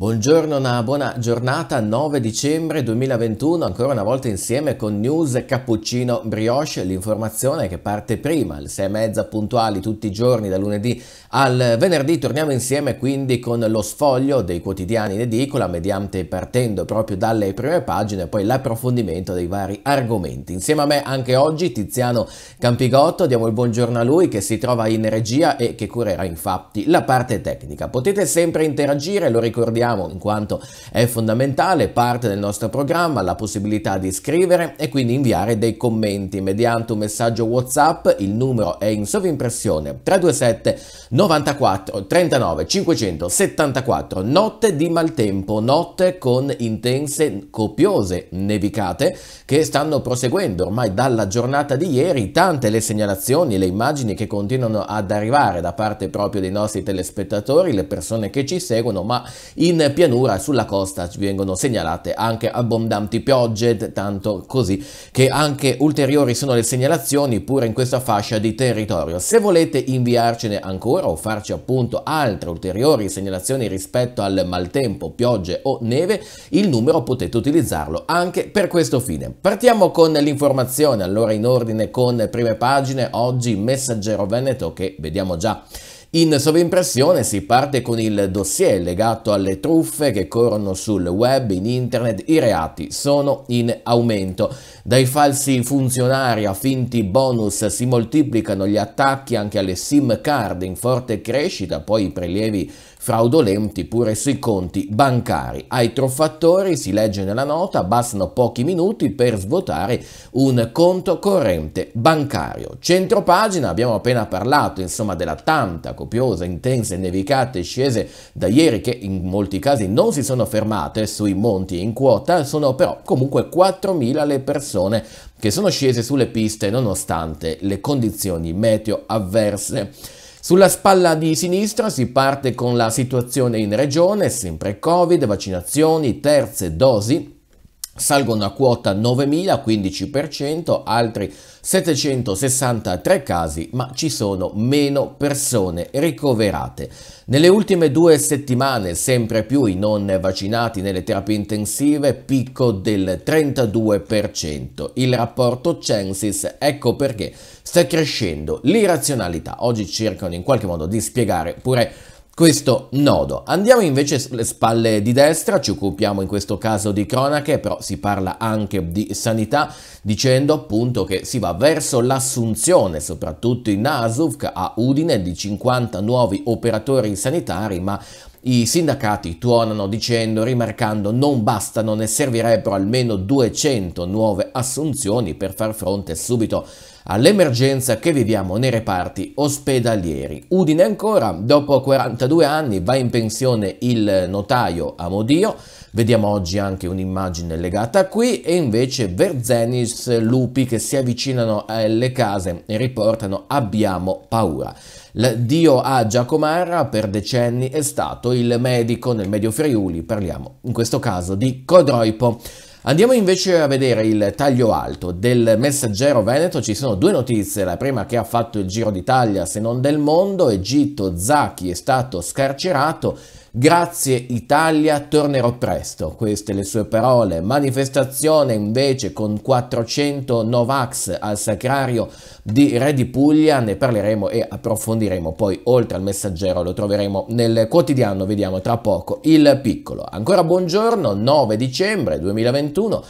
Buongiorno, una buona giornata, 9 dicembre 2021, ancora una volta insieme con News Cappuccino Brioche, l'informazione che parte prima, alle 6 e mezza puntuali tutti i giorni, da lunedì al venerdì, torniamo insieme quindi con lo sfoglio dei quotidiani in edicola, mediante partendo proprio dalle prime pagine, poi l'approfondimento dei vari argomenti. Insieme a me anche oggi Tiziano Campigotto, diamo il buongiorno a lui che si trova in regia e che curerà infatti la parte tecnica. Potete sempre interagire, lo ricordiamo ricordiamo in quanto è fondamentale, parte del nostro programma, la possibilità di scrivere e quindi inviare dei commenti mediante un messaggio WhatsApp, il numero è in sovimpressione 327 94 39 574, notte di maltempo, notte con intense copiose nevicate che stanno proseguendo ormai dalla giornata di ieri, tante le segnalazioni e le immagini che continuano ad arrivare da parte proprio dei nostri telespettatori, le persone che ci seguono, ma i in pianura sulla costa ci vengono segnalate anche abbondanti piogge, tanto così che anche ulteriori sono le segnalazioni pure in questa fascia di territorio. Se volete inviarcene ancora o farci appunto altre ulteriori segnalazioni rispetto al maltempo, piogge o neve, il numero potete utilizzarlo anche per questo fine. Partiamo con l'informazione, allora in ordine con prime pagine, oggi Messaggero Veneto che vediamo già in sovrimpressione si parte con il dossier legato alle truffe che corrono sul web, in internet, i reati sono in aumento. Dai falsi funzionari a finti bonus si moltiplicano gli attacchi anche alle SIM card in forte crescita, poi i prelievi fraudolenti pure sui conti bancari. Ai truffatori, si legge nella nota, bastano pochi minuti per svuotare un conto corrente bancario. Centro pagina, abbiamo appena parlato insomma della tanta copiosa, intensa e nevicata scese da ieri che in molti casi non si sono fermate sui monti in quota, sono però comunque 4.000 le persone che sono scese sulle piste nonostante le condizioni meteo avverse. Sulla spalla di sinistra si parte con la situazione in regione, sempre Covid, vaccinazioni, terze dosi, salgono a quota 9.000, 15%, altri 763 casi, ma ci sono meno persone ricoverate. Nelle ultime due settimane sempre più i non vaccinati nelle terapie intensive, picco del 32%. Il rapporto Censis, ecco perché sta crescendo l'irrazionalità. Oggi cercano in qualche modo di spiegare pure questo nodo. Andiamo invece sulle spalle di destra, ci occupiamo in questo caso di cronache, però si parla anche di sanità, dicendo appunto che si va verso l'assunzione, soprattutto in Asuvk a Udine, di 50 nuovi operatori sanitari, ma i sindacati tuonano dicendo, rimarcando, non bastano, ne servirebbero almeno 200 nuove assunzioni per far fronte subito all'emergenza che viviamo nei reparti ospedalieri. Udine ancora, dopo 42 anni va in pensione il notaio Amodio, vediamo oggi anche un'immagine legata qui, e invece Verzenis lupi che si avvicinano alle case e riportano abbiamo paura. Il dio a Giacomarra per decenni è stato il medico nel Medio Friuli, parliamo in questo caso di Codroipo. Andiamo invece a vedere il taglio alto del messaggero veneto, ci sono due notizie, la prima che ha fatto il giro d'Italia se non del mondo, Egitto Zacchi è stato scarcerato, Grazie Italia, tornerò presto. Queste le sue parole. Manifestazione invece con 400 Novax al Sacrario di Re di Puglia. Ne parleremo e approfondiremo poi oltre al messaggero. Lo troveremo nel quotidiano. Vediamo tra poco il piccolo. Ancora buongiorno, 9 dicembre 2021.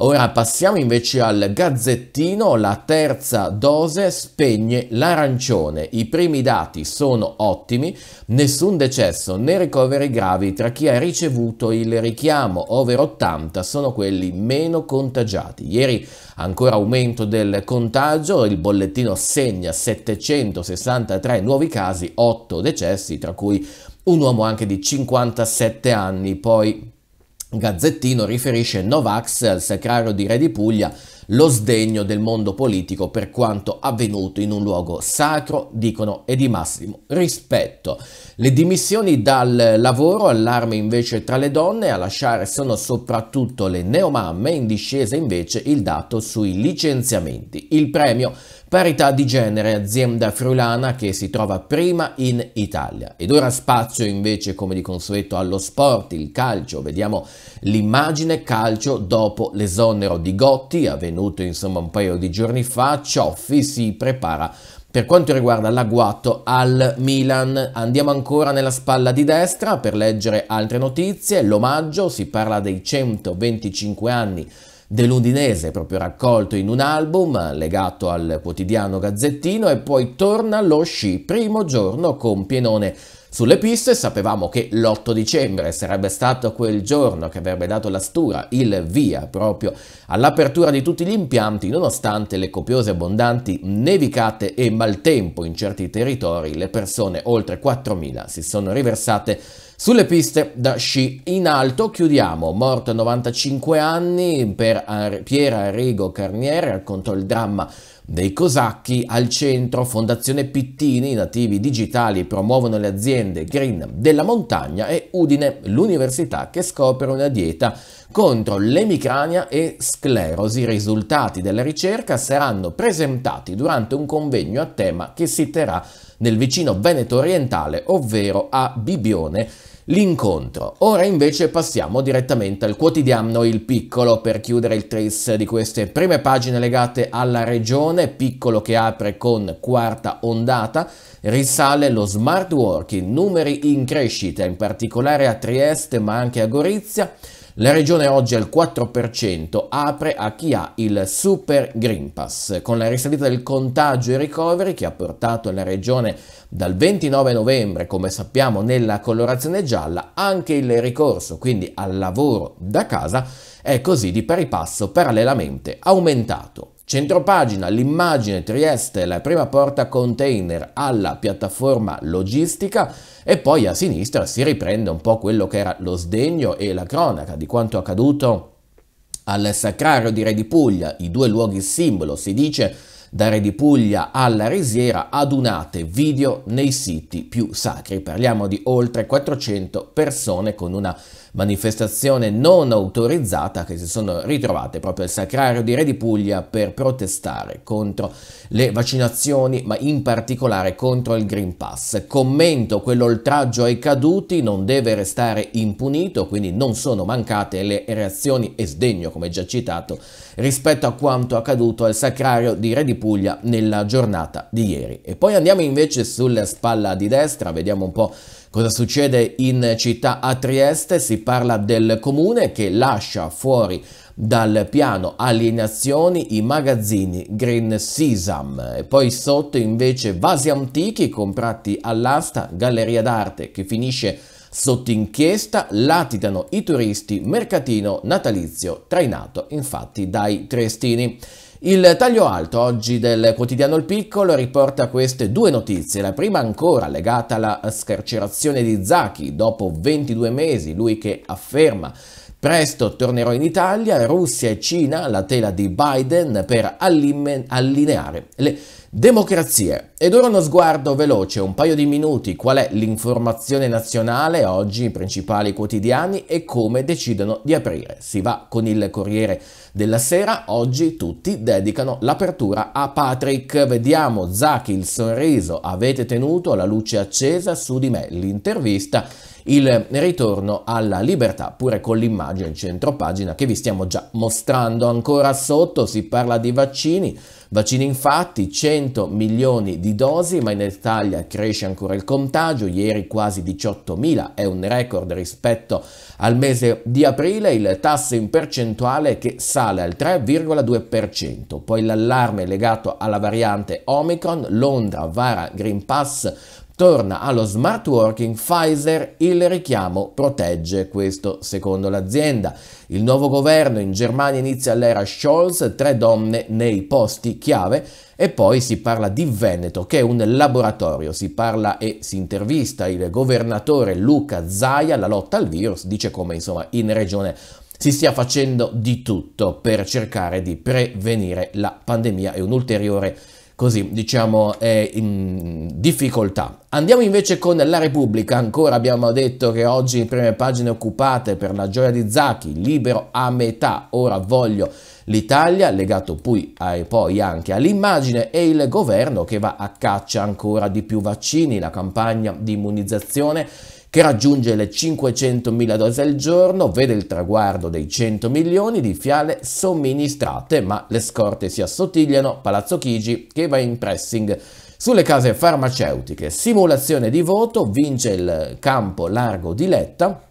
Ora passiamo invece al gazzettino, la terza dose spegne l'arancione. I primi dati sono ottimi, nessun decesso né ricoveri gravi tra chi ha ricevuto il richiamo, over 80 sono quelli meno contagiati. Ieri ancora aumento del contagio, il bollettino segna 763 nuovi casi, 8 decessi, tra cui un uomo anche di 57 anni, poi Gazzettino riferisce Novax al sacrario di Re di Puglia lo sdegno del mondo politico per quanto avvenuto in un luogo sacro, dicono, e di massimo rispetto. Le dimissioni dal lavoro, allarme invece tra le donne, a lasciare sono soprattutto le neomamme, in discesa invece il dato sui licenziamenti. Il premio Parità di genere, azienda friulana che si trova prima in Italia. Ed ora spazio invece come di consueto allo sport, il calcio. Vediamo l'immagine calcio dopo l'esonero di Gotti avvenuto avvenuto insomma un paio di giorni fa, Cioffi si prepara per quanto riguarda l'agguato al Milan, andiamo ancora nella spalla di destra per leggere altre notizie, l'omaggio, si parla dei 125 anni dell'Udinese proprio raccolto in un album legato al quotidiano Gazzettino e poi torna lo sci, primo giorno con Pienone sulle piste sapevamo che l'8 dicembre sarebbe stato quel giorno che avrebbe dato la stura il via proprio all'apertura di tutti gli impianti, nonostante le copiose abbondanti nevicate e maltempo in certi territori, le persone oltre 4.000 si sono riversate sulle piste da sci in alto chiudiamo, morto a 95 anni per Piera Arrigo Carniere, raccontò il dramma dei Cosacchi, al centro Fondazione Pittini, nativi digitali promuovono le aziende green della montagna e Udine, l'università che scopre una dieta contro l'emicrania e sclerosi. I risultati della ricerca saranno presentati durante un convegno a tema che si terrà nel vicino Veneto orientale, ovvero a Bibione, l'incontro. Ora invece passiamo direttamente al quotidiano Il Piccolo per chiudere il tris di queste prime pagine legate alla regione, Piccolo che apre con quarta ondata, risale lo smart working, numeri in crescita, in particolare a Trieste ma anche a Gorizia, la regione oggi al 4% apre a chi ha il Super Green Pass, con la risalita del contagio e ricoveri che ha portato la regione dal 29 novembre, come sappiamo, nella colorazione gialla, anche il ricorso, quindi al lavoro da casa, è così di pari passo parallelamente aumentato. Centropagina, l'immagine Trieste, la prima porta container alla piattaforma logistica e poi a sinistra si riprende un po' quello che era lo sdegno e la cronaca di quanto accaduto al Sacrario di Re di Puglia, i due luoghi simbolo, si dice da Re di Puglia alla Risiera adunate video nei siti più sacri. Parliamo di oltre 400 persone con una manifestazione non autorizzata che si sono ritrovate proprio al Sacrario di Re di Puglia per protestare contro le vaccinazioni, ma in particolare contro il Green Pass. Commento, quell'oltraggio ai caduti non deve restare impunito, quindi non sono mancate le reazioni e sdegno, come già citato, rispetto a quanto accaduto al Sacrario di Re di Puglia nella giornata di ieri. E poi andiamo invece sulla spalla di destra, vediamo un po' Cosa succede in città a Trieste? Si parla del comune che lascia fuori dal piano alienazioni i magazzini Green Sisam e poi sotto invece vasi antichi comprati all'asta, galleria d'arte che finisce Sotto inchiesta latitano i turisti mercatino natalizio trainato infatti dai triestini. Il taglio alto oggi del quotidiano Il Piccolo riporta queste due notizie, la prima ancora legata alla scarcerazione di Zachi dopo 22 mesi, lui che afferma Presto tornerò in Italia, Russia e Cina la tela di Biden per allineare le democrazie. Ed ora uno sguardo veloce, un paio di minuti, qual è l'informazione nazionale oggi, i principali quotidiani e come decidono di aprire. Si va con il Corriere della Sera, oggi tutti dedicano l'apertura a Patrick. Vediamo Zachi il sorriso, avete tenuto la luce accesa su di me l'intervista il ritorno alla libertà, pure con l'immagine in centro che vi stiamo già mostrando. Ancora sotto si parla di vaccini, vaccini infatti 100 milioni di dosi, ma in Italia cresce ancora il contagio, ieri quasi 18 mila, è un record rispetto al mese di aprile, il tasso in percentuale che sale al 3,2%, poi l'allarme legato alla variante Omicron, Londra vara Green Pass torna allo smart working, Pfizer il richiamo protegge, questo secondo l'azienda. Il nuovo governo in Germania inizia l'era Scholz, tre donne nei posti chiave e poi si parla di Veneto che è un laboratorio, si parla e si intervista il governatore Luca Zaia, la lotta al virus, dice come insomma in regione si stia facendo di tutto per cercare di prevenire la pandemia e un ulteriore così diciamo eh, in difficoltà. Andiamo invece con la Repubblica, ancora abbiamo detto che oggi le prime pagine occupate per la gioia di Zacchi, libero a metà, ora voglio l'Italia, legato poi, a, poi anche all'immagine e il governo che va a caccia ancora di più vaccini, la campagna di immunizzazione che raggiunge le 500.000 dosi al giorno, vede il traguardo dei 100 milioni di fiale somministrate, ma le scorte si assottigliano, Palazzo Chigi che va in pressing sulle case farmaceutiche. Simulazione di voto, vince il campo largo di Letta,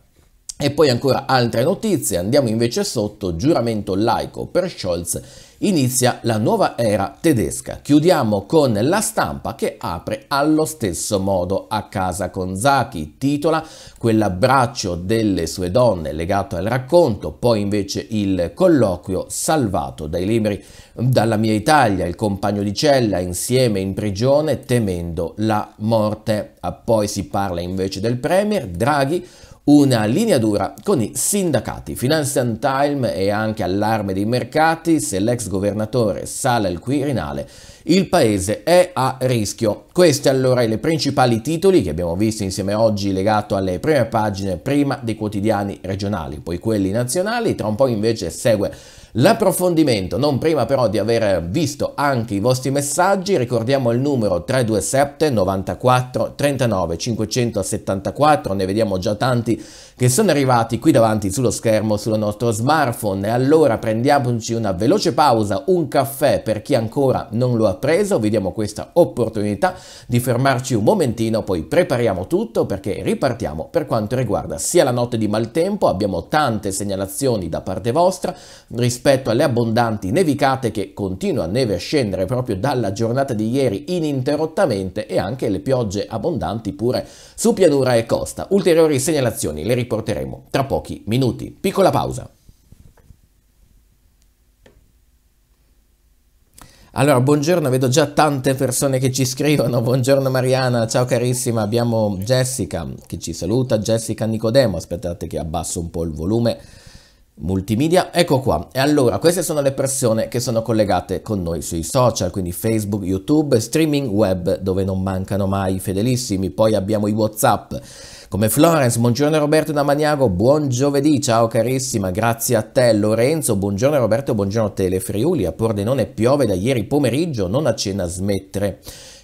e poi ancora altre notizie, andiamo invece sotto, giuramento laico per Scholz, inizia la nuova era tedesca. Chiudiamo con la stampa che apre allo stesso modo a casa con Zaki, titola quell'abbraccio delle sue donne legato al racconto, poi invece il colloquio salvato dai libri dalla mia Italia, il compagno di cella insieme in prigione temendo la morte. Poi si parla invece del Premier Draghi, una linea dura con i sindacati. Financial Times e anche allarme dei mercati, se l'ex governatore sale al Quirinale, il paese è a rischio. Questi allora i principali titoli che abbiamo visto insieme oggi legato alle prime pagine prima dei quotidiani regionali, poi quelli nazionali, tra un po' invece segue L'approfondimento, non prima però di aver visto anche i vostri messaggi, ricordiamo il numero 327 94 39 574, ne vediamo già tanti che sono arrivati qui davanti sullo schermo sul nostro smartphone e allora prendiamoci una veloce pausa, un caffè per chi ancora non lo ha preso, vediamo questa opportunità di fermarci un momentino, poi prepariamo tutto perché ripartiamo per quanto riguarda sia la notte di maltempo, abbiamo tante segnalazioni da parte vostra rispetto alle abbondanti nevicate che continua a neve a scendere proprio dalla giornata di ieri ininterrottamente e anche le piogge abbondanti pure su pianura e costa. Ulteriori segnalazioni le ricordo riporteremo tra pochi minuti. Piccola pausa. Allora, buongiorno, vedo già tante persone che ci scrivono. Buongiorno Mariana, ciao carissima. Abbiamo Jessica che ci saluta, Jessica Nicodemo. Aspettate che abbasso un po' il volume multimedia. Ecco qua. E allora, queste sono le persone che sono collegate con noi sui social, quindi Facebook, YouTube, streaming web, dove non mancano mai i fedelissimi. Poi abbiamo i WhatsApp come Florence, buongiorno Roberto da Maniago, buon giovedì, ciao carissima, grazie a te Lorenzo, buongiorno Roberto, buongiorno Telefriuli, a Pordenone piove da ieri pomeriggio, non accenna a smettere.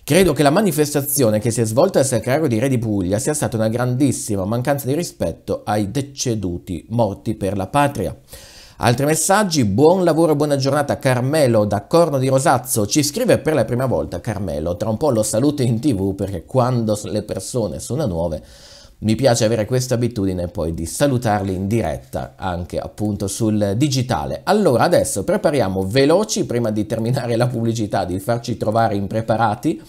Credo che la manifestazione che si è svolta al Sacrario di Re di Puglia sia stata una grandissima mancanza di rispetto ai deceduti morti per la patria. Altri messaggi, buon lavoro e buona giornata Carmelo da Corno di Rosazzo, ci scrive per la prima volta Carmelo, tra un po' lo saluto in tv perché quando le persone sono nuove mi piace avere questa abitudine poi di salutarli in diretta anche appunto sul digitale. Allora adesso prepariamo veloci prima di terminare la pubblicità, di farci trovare impreparati.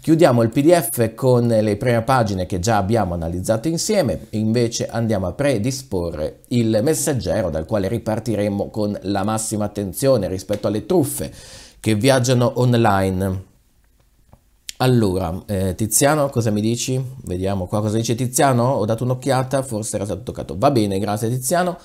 Chiudiamo il PDF con le prime pagine che già abbiamo analizzato insieme, invece andiamo a predisporre il messaggero dal quale ripartiremo con la massima attenzione rispetto alle truffe che viaggiano online. Allora, eh, Tiziano, cosa mi dici? Vediamo qua cosa dice Tiziano. Ho dato un'occhiata, forse era stato toccato. Va bene, grazie Tiziano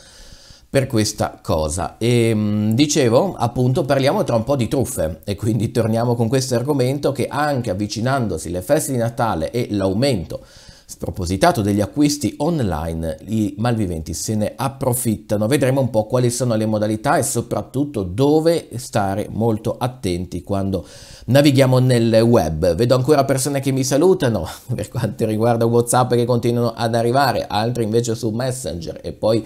per questa cosa. E ehm, dicevo, appunto, parliamo tra un po' di truffe e quindi torniamo con questo argomento che anche avvicinandosi le feste di Natale e l'aumento spropositato degli acquisti online, i malviventi se ne approfittano. Vedremo un po' quali sono le modalità e soprattutto dove stare molto attenti quando navighiamo nel web. Vedo ancora persone che mi salutano per quanto riguarda WhatsApp che continuano ad arrivare, altri invece su Messenger e poi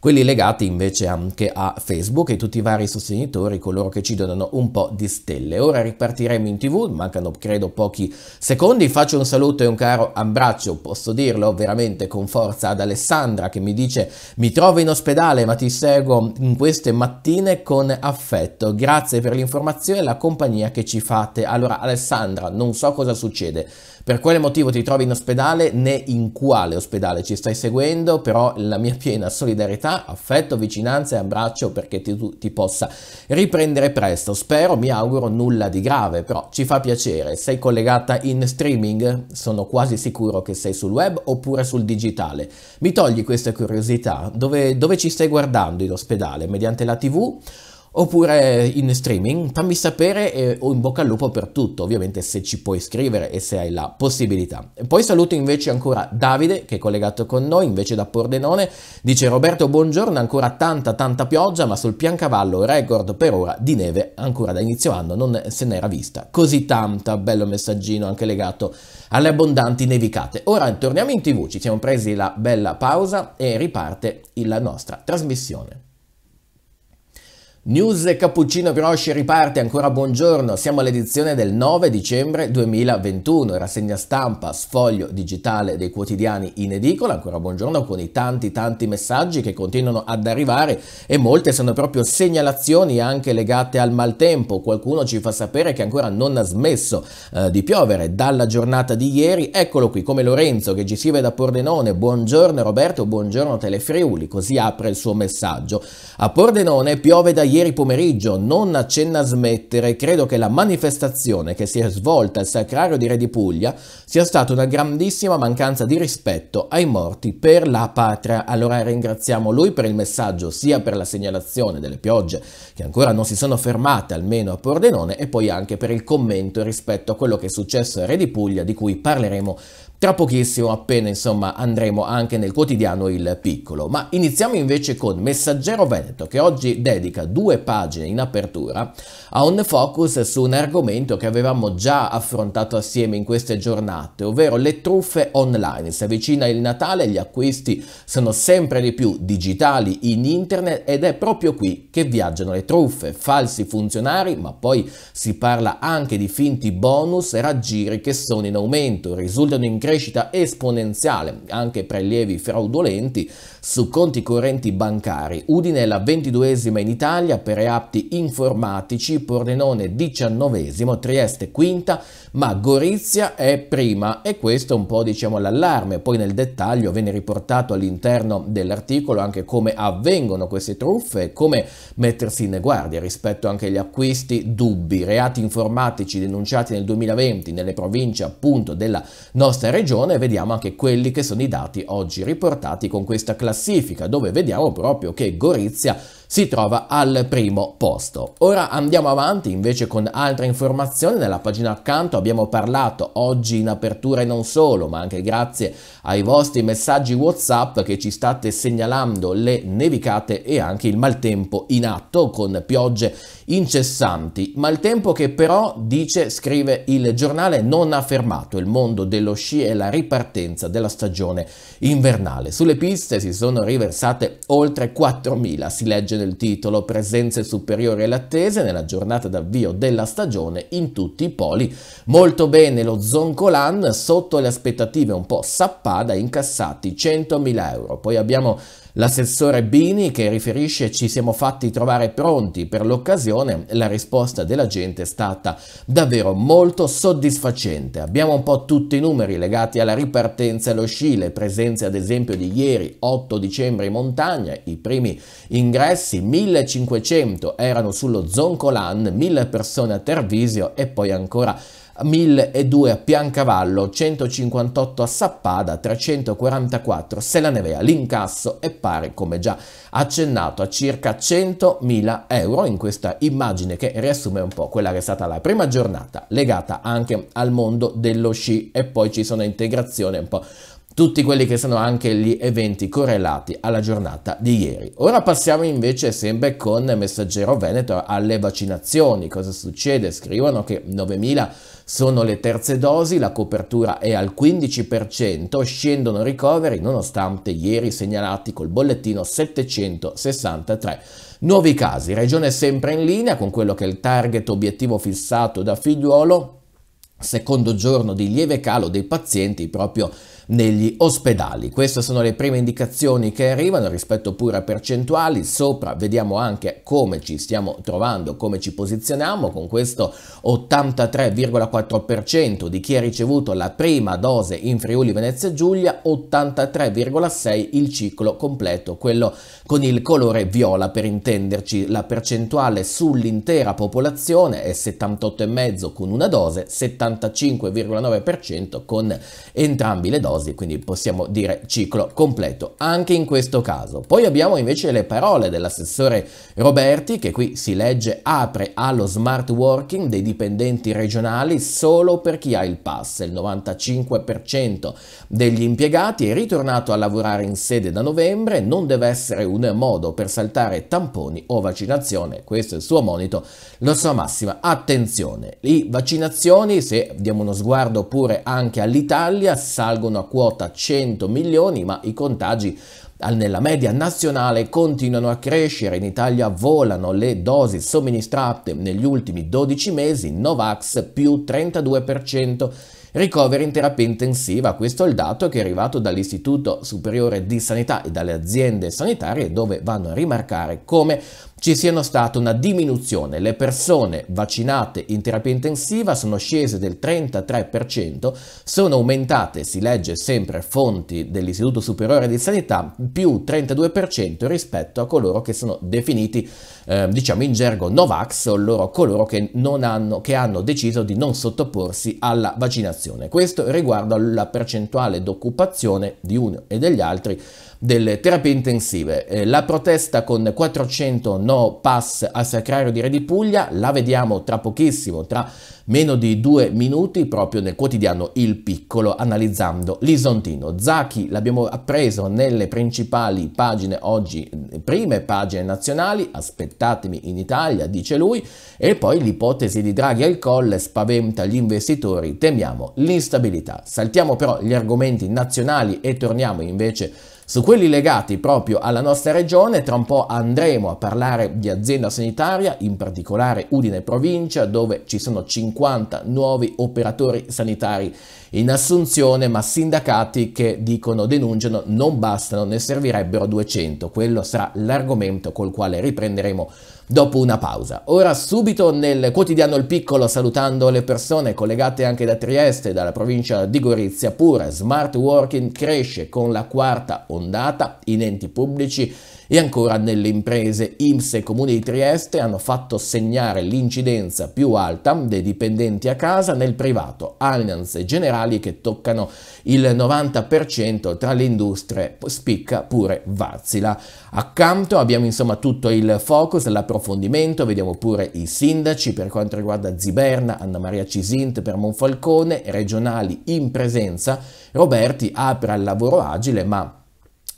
quelli legati invece anche a Facebook e tutti i vari sostenitori, coloro che ci donano un po' di stelle. Ora ripartiremo in tv, mancano credo pochi secondi, faccio un saluto e un caro abbraccio, posso dirlo veramente con forza ad Alessandra che mi dice mi trovo in ospedale ma ti seguo in queste mattine con affetto, grazie per l'informazione e la compagnia che ci fate. Allora Alessandra, non so cosa succede, per quale motivo ti trovi in ospedale né in quale ospedale ci stai seguendo, però la mia piena solidarietà, affetto, vicinanza e abbraccio perché ti, ti possa riprendere presto. Spero, mi auguro nulla di grave, però ci fa piacere. Sei collegata in streaming? Sono quasi sicuro che sei sul web oppure sul digitale. Mi togli questa curiosità, dove, dove ci stai guardando in ospedale? Mediante la tv? oppure in streaming, fammi sapere e eh, ho in bocca al lupo per tutto, ovviamente se ci puoi scrivere e se hai la possibilità. Poi saluto invece ancora Davide che è collegato con noi invece da Pordenone, dice Roberto buongiorno, ancora tanta tanta pioggia ma sul piancavallo record per ora di neve ancora da inizio anno non se n'era vista così tanta, bello messaggino anche legato alle abbondanti nevicate. Ora torniamo in tv, ci siamo presi la bella pausa e riparte la nostra trasmissione. News Cappuccino Grosci riparte ancora buongiorno, siamo all'edizione del 9 dicembre 2021, rassegna stampa, sfoglio digitale dei quotidiani in edicola, ancora buongiorno con i tanti tanti messaggi che continuano ad arrivare e molte sono proprio segnalazioni anche legate al maltempo, qualcuno ci fa sapere che ancora non ha smesso eh, di piovere dalla giornata di ieri, eccolo qui come Lorenzo che ci scrive da Pordenone, buongiorno Roberto, buongiorno Telefriuli, così apre il suo messaggio. A Pordenone piove da ieri ieri pomeriggio non accenna a smettere, credo che la manifestazione che si è svolta al Sacrario di Re di Puglia sia stata una grandissima mancanza di rispetto ai morti per la patria. Allora ringraziamo lui per il messaggio, sia per la segnalazione delle piogge che ancora non si sono fermate, almeno a Pordenone, e poi anche per il commento rispetto a quello che è successo a Re di Puglia, di cui parleremo tra pochissimo appena insomma andremo anche nel quotidiano Il Piccolo, ma iniziamo invece con Messaggero Veneto che oggi dedica due pagine in apertura a un focus su un argomento che avevamo già affrontato assieme in queste giornate, ovvero le truffe online. Si avvicina il Natale, gli acquisti sono sempre di più digitali in internet ed è proprio qui che viaggiano le truffe, falsi funzionari, ma poi si parla anche di finti bonus e raggiri che sono in aumento, risultano incredibili crescita esponenziale anche prelievi fraudolenti su conti correnti bancari. Udine è la ventiduesima in Italia per atti informatici, Pordenone diciannovesimo, Trieste quinta, ma Gorizia è prima e questo è un po' diciamo l'allarme. Poi nel dettaglio viene riportato all'interno dell'articolo anche come avvengono queste truffe e come mettersi in guardia rispetto anche agli acquisti dubbi. Reati informatici denunciati nel 2020 nelle province appunto della nostra regione regione vediamo anche quelli che sono i dati oggi riportati con questa classifica, dove vediamo proprio che Gorizia si trova al primo posto. Ora andiamo avanti invece con altre informazioni, nella pagina accanto abbiamo parlato oggi in apertura e non solo, ma anche grazie ai vostri messaggi Whatsapp che ci state segnalando le nevicate e anche il maltempo in atto con piogge incessanti, maltempo che però dice, scrive il giornale, non ha fermato il mondo dello sci e la ripartenza della stagione invernale. Sulle piste si sono riversate oltre 4.000, si legge del titolo presenze superiori alle attese nella giornata d'avvio della stagione in tutti i poli. Molto bene lo Zoncolan sotto le aspettative un po' sappada incassati 100.000 euro. Poi abbiamo L'assessore Bini che riferisce ci siamo fatti trovare pronti per l'occasione, la risposta della gente è stata davvero molto soddisfacente. Abbiamo un po' tutti i numeri legati alla ripartenza e allo sci, le presenze ad esempio di ieri 8 dicembre in montagna, i primi ingressi 1500 erano sullo Zoncolan, 1000 persone a Tervisio e poi ancora 1002 a Piancavallo, 158 a Sappada, 344 a Selanevea. L'incasso è pari, come già accennato, a circa 100.000 euro in questa immagine che riassume un po' quella che è stata la prima giornata legata anche al mondo dello sci e poi ci sono integrazioni un po' tutti quelli che sono anche gli eventi correlati alla giornata di ieri. Ora passiamo invece sempre con Messaggero Veneto alle vaccinazioni. Cosa succede? Scrivono che 9.000 sono le terze dosi, la copertura è al 15%, scendono ricoveri nonostante ieri segnalati col bollettino 763 nuovi casi. Regione sempre in linea con quello che è il target obiettivo fissato da Figliuolo, secondo giorno di lieve calo dei pazienti proprio negli ospedali. Queste sono le prime indicazioni che arrivano rispetto pure a percentuali, sopra vediamo anche come ci stiamo trovando, come ci posizioniamo con questo 83,4% di chi ha ricevuto la prima dose in Friuli Venezia Giulia, 83,6% il ciclo completo, quello con il colore viola per intenderci, la percentuale sull'intera popolazione è 78,5% con una dose, 75,9% con entrambi le dosi ciclosi, quindi possiamo dire ciclo completo anche in questo caso. Poi abbiamo invece le parole dell'assessore Roberti che qui si legge apre allo smart working dei dipendenti regionali solo per chi ha il pass, il 95% degli impiegati è ritornato a lavorare in sede da novembre, non deve essere un modo per saltare tamponi o vaccinazione, questo è il suo monito, la sua massima attenzione. Le vaccinazioni, se diamo uno sguardo pure anche all'Italia, salgono a quota 100 milioni, ma i contagi nella media nazionale continuano a crescere, in Italia volano le dosi somministrate negli ultimi 12 mesi, Novax più 32%, ricoveri in terapia intensiva, questo è il dato che è arrivato dall'Istituto Superiore di Sanità e dalle aziende sanitarie dove vanno a rimarcare come ci siano stata una diminuzione. Le persone vaccinate in terapia intensiva sono scese del 33%, sono aumentate, si legge sempre fonti dell'Istituto Superiore di Sanità, più 32% rispetto a coloro che sono definiti, eh, diciamo in gergo Novax, o coloro che, hanno, che hanno deciso di non sottoporsi alla vaccinazione. Questo riguarda la percentuale d'occupazione di uno e degli altri delle terapie intensive. Eh, la protesta con 400 no pass al Sacrario di Re di Puglia la vediamo tra pochissimo, tra meno di due minuti, proprio nel quotidiano Il Piccolo, analizzando l'Isontino. Zacchi l'abbiamo appreso nelle principali pagine oggi, prime pagine nazionali, aspettatemi in Italia, dice lui, e poi l'ipotesi di Draghi al colle spaventa gli investitori, temiamo l'instabilità. Saltiamo però gli argomenti nazionali e torniamo invece su quelli legati proprio alla nostra regione, tra un po' andremo a parlare di azienda sanitaria, in particolare Udine Provincia, dove ci sono 50 nuovi operatori sanitari in assunzione, ma sindacati che dicono, denunciano, non bastano, ne servirebbero 200. Quello sarà l'argomento col quale riprenderemo dopo una pausa. Ora subito nel quotidiano Il Piccolo salutando le persone collegate anche da Trieste, e dalla provincia di Gorizia pure, smart working cresce con la quarta ondata in enti pubblici e ancora nelle imprese. IMS e Comune di Trieste hanno fatto segnare l'incidenza più alta dei dipendenti a casa nel privato, Allianz e Generali che toccano il 90%, tra le industrie spicca pure Vazila. Accanto abbiamo insomma tutto il focus, la profondità approfondimento, vediamo pure i sindaci per quanto riguarda Ziberna, Anna Maria Cisint per Monfalcone, regionali in presenza, Roberti apre al lavoro agile ma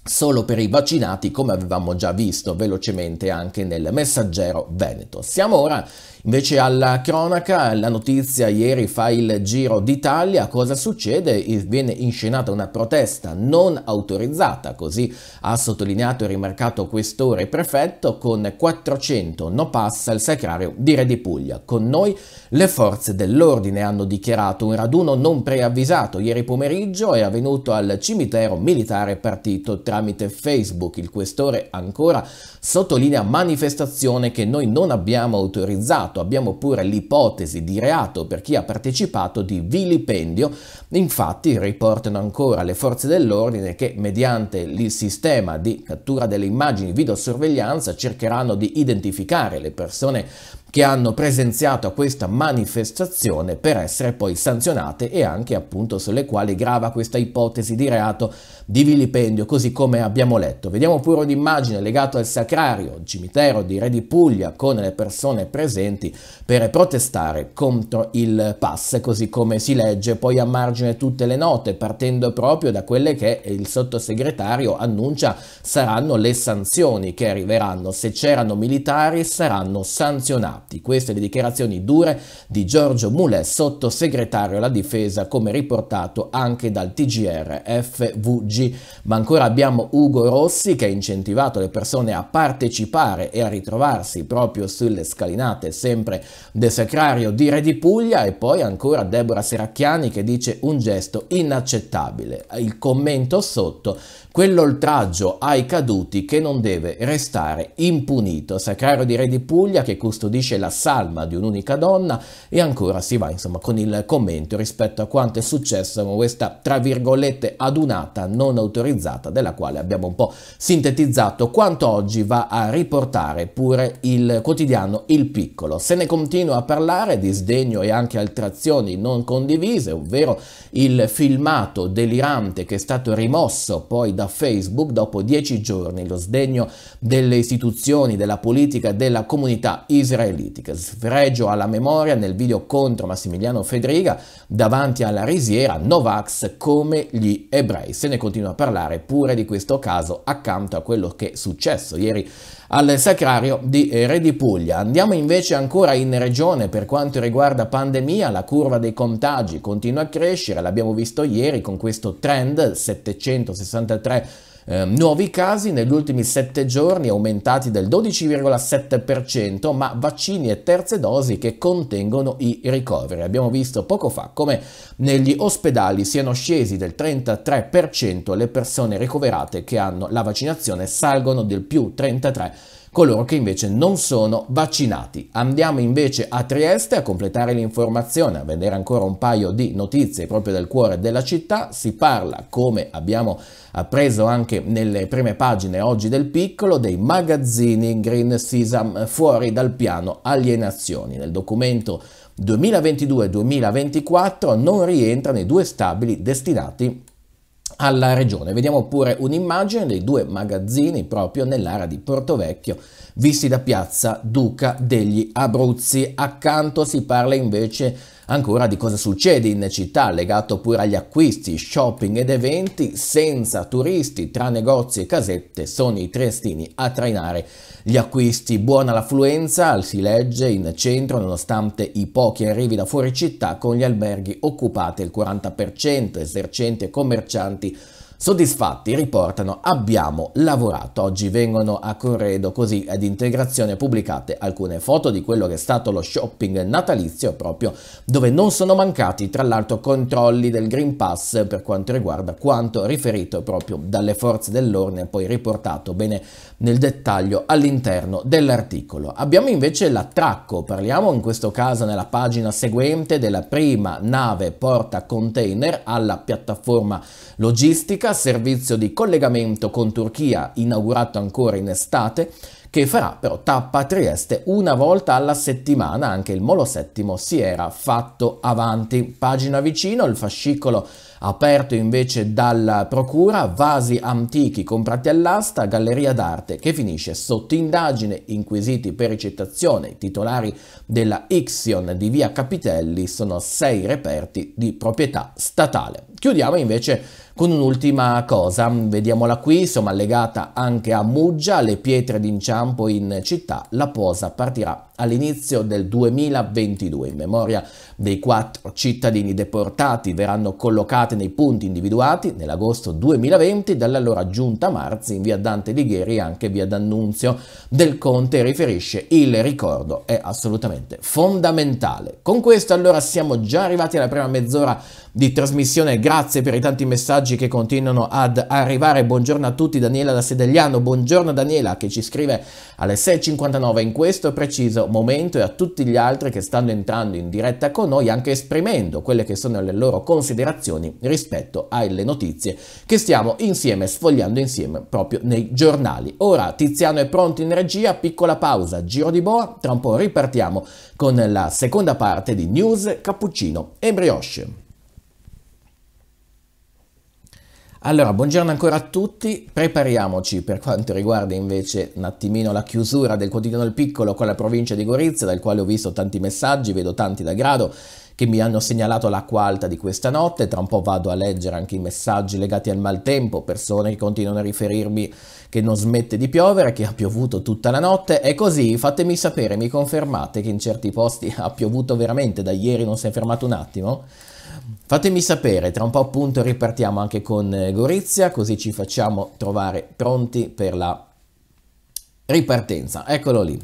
solo per i vaccinati come avevamo già visto velocemente anche nel messaggero Veneto. Siamo ora invece alla cronaca, la notizia ieri fa il giro d'Italia, cosa succede? Viene inscenata una protesta non autorizzata, così ha sottolineato e rimarcato quest'ora il prefetto, con 400 no pass al sacrario di Re di Puglia. Con noi le forze dell'ordine hanno dichiarato un raduno non preavvisato ieri pomeriggio è avvenuto al cimitero militare partito 3 tramite Facebook. Il questore ancora sottolinea manifestazione che noi non abbiamo autorizzato, abbiamo pure l'ipotesi di reato per chi ha partecipato di vilipendio. Infatti riportano ancora le forze dell'ordine che mediante il sistema di cattura delle immagini videosorveglianza cercheranno di identificare le persone che hanno presenziato a questa manifestazione per essere poi sanzionate e anche appunto sulle quali grava questa ipotesi di reato di vilipendio, così come abbiamo letto. Vediamo pure un'immagine legata al sacrario cimitero di Re di Puglia con le persone presenti per protestare contro il pass, così come si legge poi a margine tutte le note, partendo proprio da quelle che il sottosegretario annuncia saranno le sanzioni che arriveranno. Se c'erano militari saranno sanzionati fatti. Queste le dichiarazioni dure di Giorgio Mulè, sottosegretario alla difesa, come riportato anche dal TGR FVG. Ma ancora abbiamo Ugo Rossi che ha incentivato le persone a partecipare e a ritrovarsi proprio sulle scalinate, sempre del sacrario di Re di Puglia, e poi ancora Deborah Seracchiani che dice un gesto inaccettabile. Il commento sotto, quell'oltraggio ai caduti che non deve restare impunito. Sacrario di Re di Puglia che custodisce riferisce la salma di un'unica donna e ancora si va insomma con il commento rispetto a quanto è successo con questa tra virgolette adunata non autorizzata della quale abbiamo un po' sintetizzato quanto oggi va a riportare pure il quotidiano Il Piccolo. Se ne continua a parlare di sdegno e anche altrazioni non condivise, ovvero il filmato delirante che è stato rimosso poi da Facebook dopo dieci giorni, lo sdegno delle istituzioni, della politica, della comunità israeliana analitica. Sfregio alla memoria nel video contro Massimiliano Federica davanti alla risiera Novax come gli ebrei. Se ne continua a parlare pure di questo caso accanto a quello che è successo ieri al Sacrario di eh, Re di Puglia. Andiamo invece ancora in regione per quanto riguarda pandemia, la curva dei contagi continua a crescere, l'abbiamo visto ieri con questo trend 763 eh, nuovi casi negli ultimi 7 giorni aumentati del 12,7%, ma vaccini e terze dosi che contengono i ricoveri. Abbiamo visto poco fa come negli ospedali siano scesi del 33% le persone ricoverate che hanno la vaccinazione, salgono del più 33% coloro che invece non sono vaccinati. Andiamo invece a Trieste a completare l'informazione, a vedere ancora un paio di notizie proprio dal cuore della città. Si parla, come abbiamo appreso anche nelle prime pagine oggi del piccolo, dei magazzini Green Sisam fuori dal piano alienazioni. Nel documento 2022-2024 non rientrano i due stabili destinati alla regione. Vediamo pure un'immagine dei due magazzini proprio nell'area di Porto Vecchio, visti da piazza Duca degli Abruzzi. Accanto si parla invece di ancora di cosa succede in città legato pure agli acquisti, shopping ed eventi senza turisti tra negozi e casette sono i triestini a trainare gli acquisti. Buona l'affluenza, si legge in centro nonostante i pochi arrivi da fuori città con gli alberghi occupati il 40%, esercenti e commercianti Soddisfatti riportano abbiamo lavorato, oggi vengono a corredo così ad integrazione pubblicate alcune foto di quello che è stato lo shopping natalizio proprio dove non sono mancati tra l'altro controlli del Green Pass per quanto riguarda quanto riferito proprio dalle forze dell'ordine poi riportato bene nel dettaglio all'interno dell'articolo. Abbiamo invece l'attracco, parliamo in questo caso nella pagina seguente della prima nave porta container alla piattaforma logistica, servizio di collegamento con Turchia inaugurato ancora in estate, che farà però tappa a Trieste una volta alla settimana, anche il Molo VII si era fatto avanti. Pagina vicino, il fascicolo aperto invece dalla procura, vasi antichi comprati all'asta, galleria d'arte che finisce sotto indagine, inquisiti per ricettazione, i titolari della Ixion di via Capitelli sono sei reperti di proprietà statale. Chiudiamo invece con un'ultima cosa, vediamola qui, insomma legata anche a Muggia, le pietre d'inciampo in città, la posa partirà all'inizio del 2022. In memoria dei quattro cittadini deportati verranno collocate nei punti individuati nell'agosto 2020 dall'allora giunta Marzi in via Dante Ligheri e anche via D'Annunzio. Del Conte riferisce il ricordo è assolutamente fondamentale. Con questo allora siamo già arrivati alla prima mezz'ora di trasmissione. Grazie per i tanti messaggi che continuano ad arrivare. Buongiorno a tutti, Daniela da Sedegliano. Buongiorno Daniela che ci scrive alle 6.59 in questo preciso momento e a tutti gli altri che stanno entrando in diretta con noi anche esprimendo quelle che sono le loro considerazioni rispetto alle notizie che stiamo insieme sfogliando insieme proprio nei giornali. Ora Tiziano è pronto in regia, piccola pausa, giro di boa, tra un po' ripartiamo con la seconda parte di News, Cappuccino e Brioche. Allora, buongiorno ancora a tutti, prepariamoci per quanto riguarda invece un attimino la chiusura del quotidiano Il Piccolo con la provincia di Gorizia, dal quale ho visto tanti messaggi, vedo tanti da grado, che mi hanno segnalato l'acqua alta di questa notte, tra un po' vado a leggere anche i messaggi legati al maltempo, persone che continuano a riferirmi che non smette di piovere, che ha piovuto tutta la notte, e così fatemi sapere, mi confermate che in certi posti ha piovuto veramente, da ieri non si è fermato un attimo? Fatemi sapere, tra un po' appunto ripartiamo anche con eh, Gorizia, così ci facciamo trovare pronti per la ripartenza. Eccolo lì.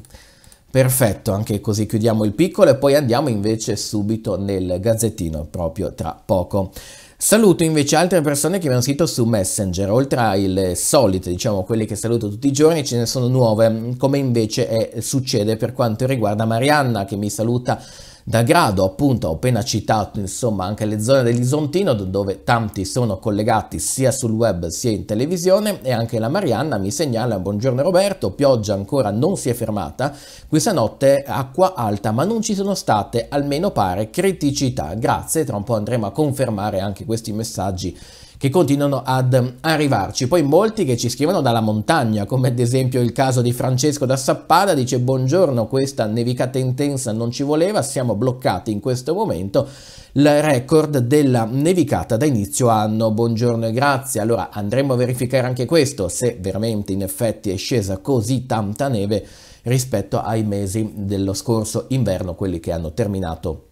Perfetto, anche così chiudiamo il piccolo e poi andiamo invece subito nel gazzettino proprio tra poco. Saluto invece altre persone che mi hanno scritto su Messenger, oltre ai solite, diciamo quelli che saluto tutti i giorni, ce ne sono nuove, come invece è, eh, succede per quanto riguarda Marianna che mi saluta da grado, appunto ho appena citato insomma anche le zone dell'Isontino dove tanti sono collegati sia sul web sia in televisione e anche la Marianna mi segnala buongiorno Roberto, pioggia ancora non si è fermata, questa notte acqua alta ma non ci sono state almeno pare criticità, grazie, tra un po' andremo a confermare anche questi messaggi che continuano ad arrivarci. Poi molti che ci scrivono dalla montagna, come ad esempio il caso di Francesco da Sappada, dice buongiorno, questa nevicata intensa non ci voleva, siamo bloccati in questo momento, il record della nevicata da inizio anno. Buongiorno e grazie. Allora andremo a verificare anche questo, se veramente in effetti è scesa così tanta neve rispetto ai mesi dello scorso inverno, quelli che hanno terminato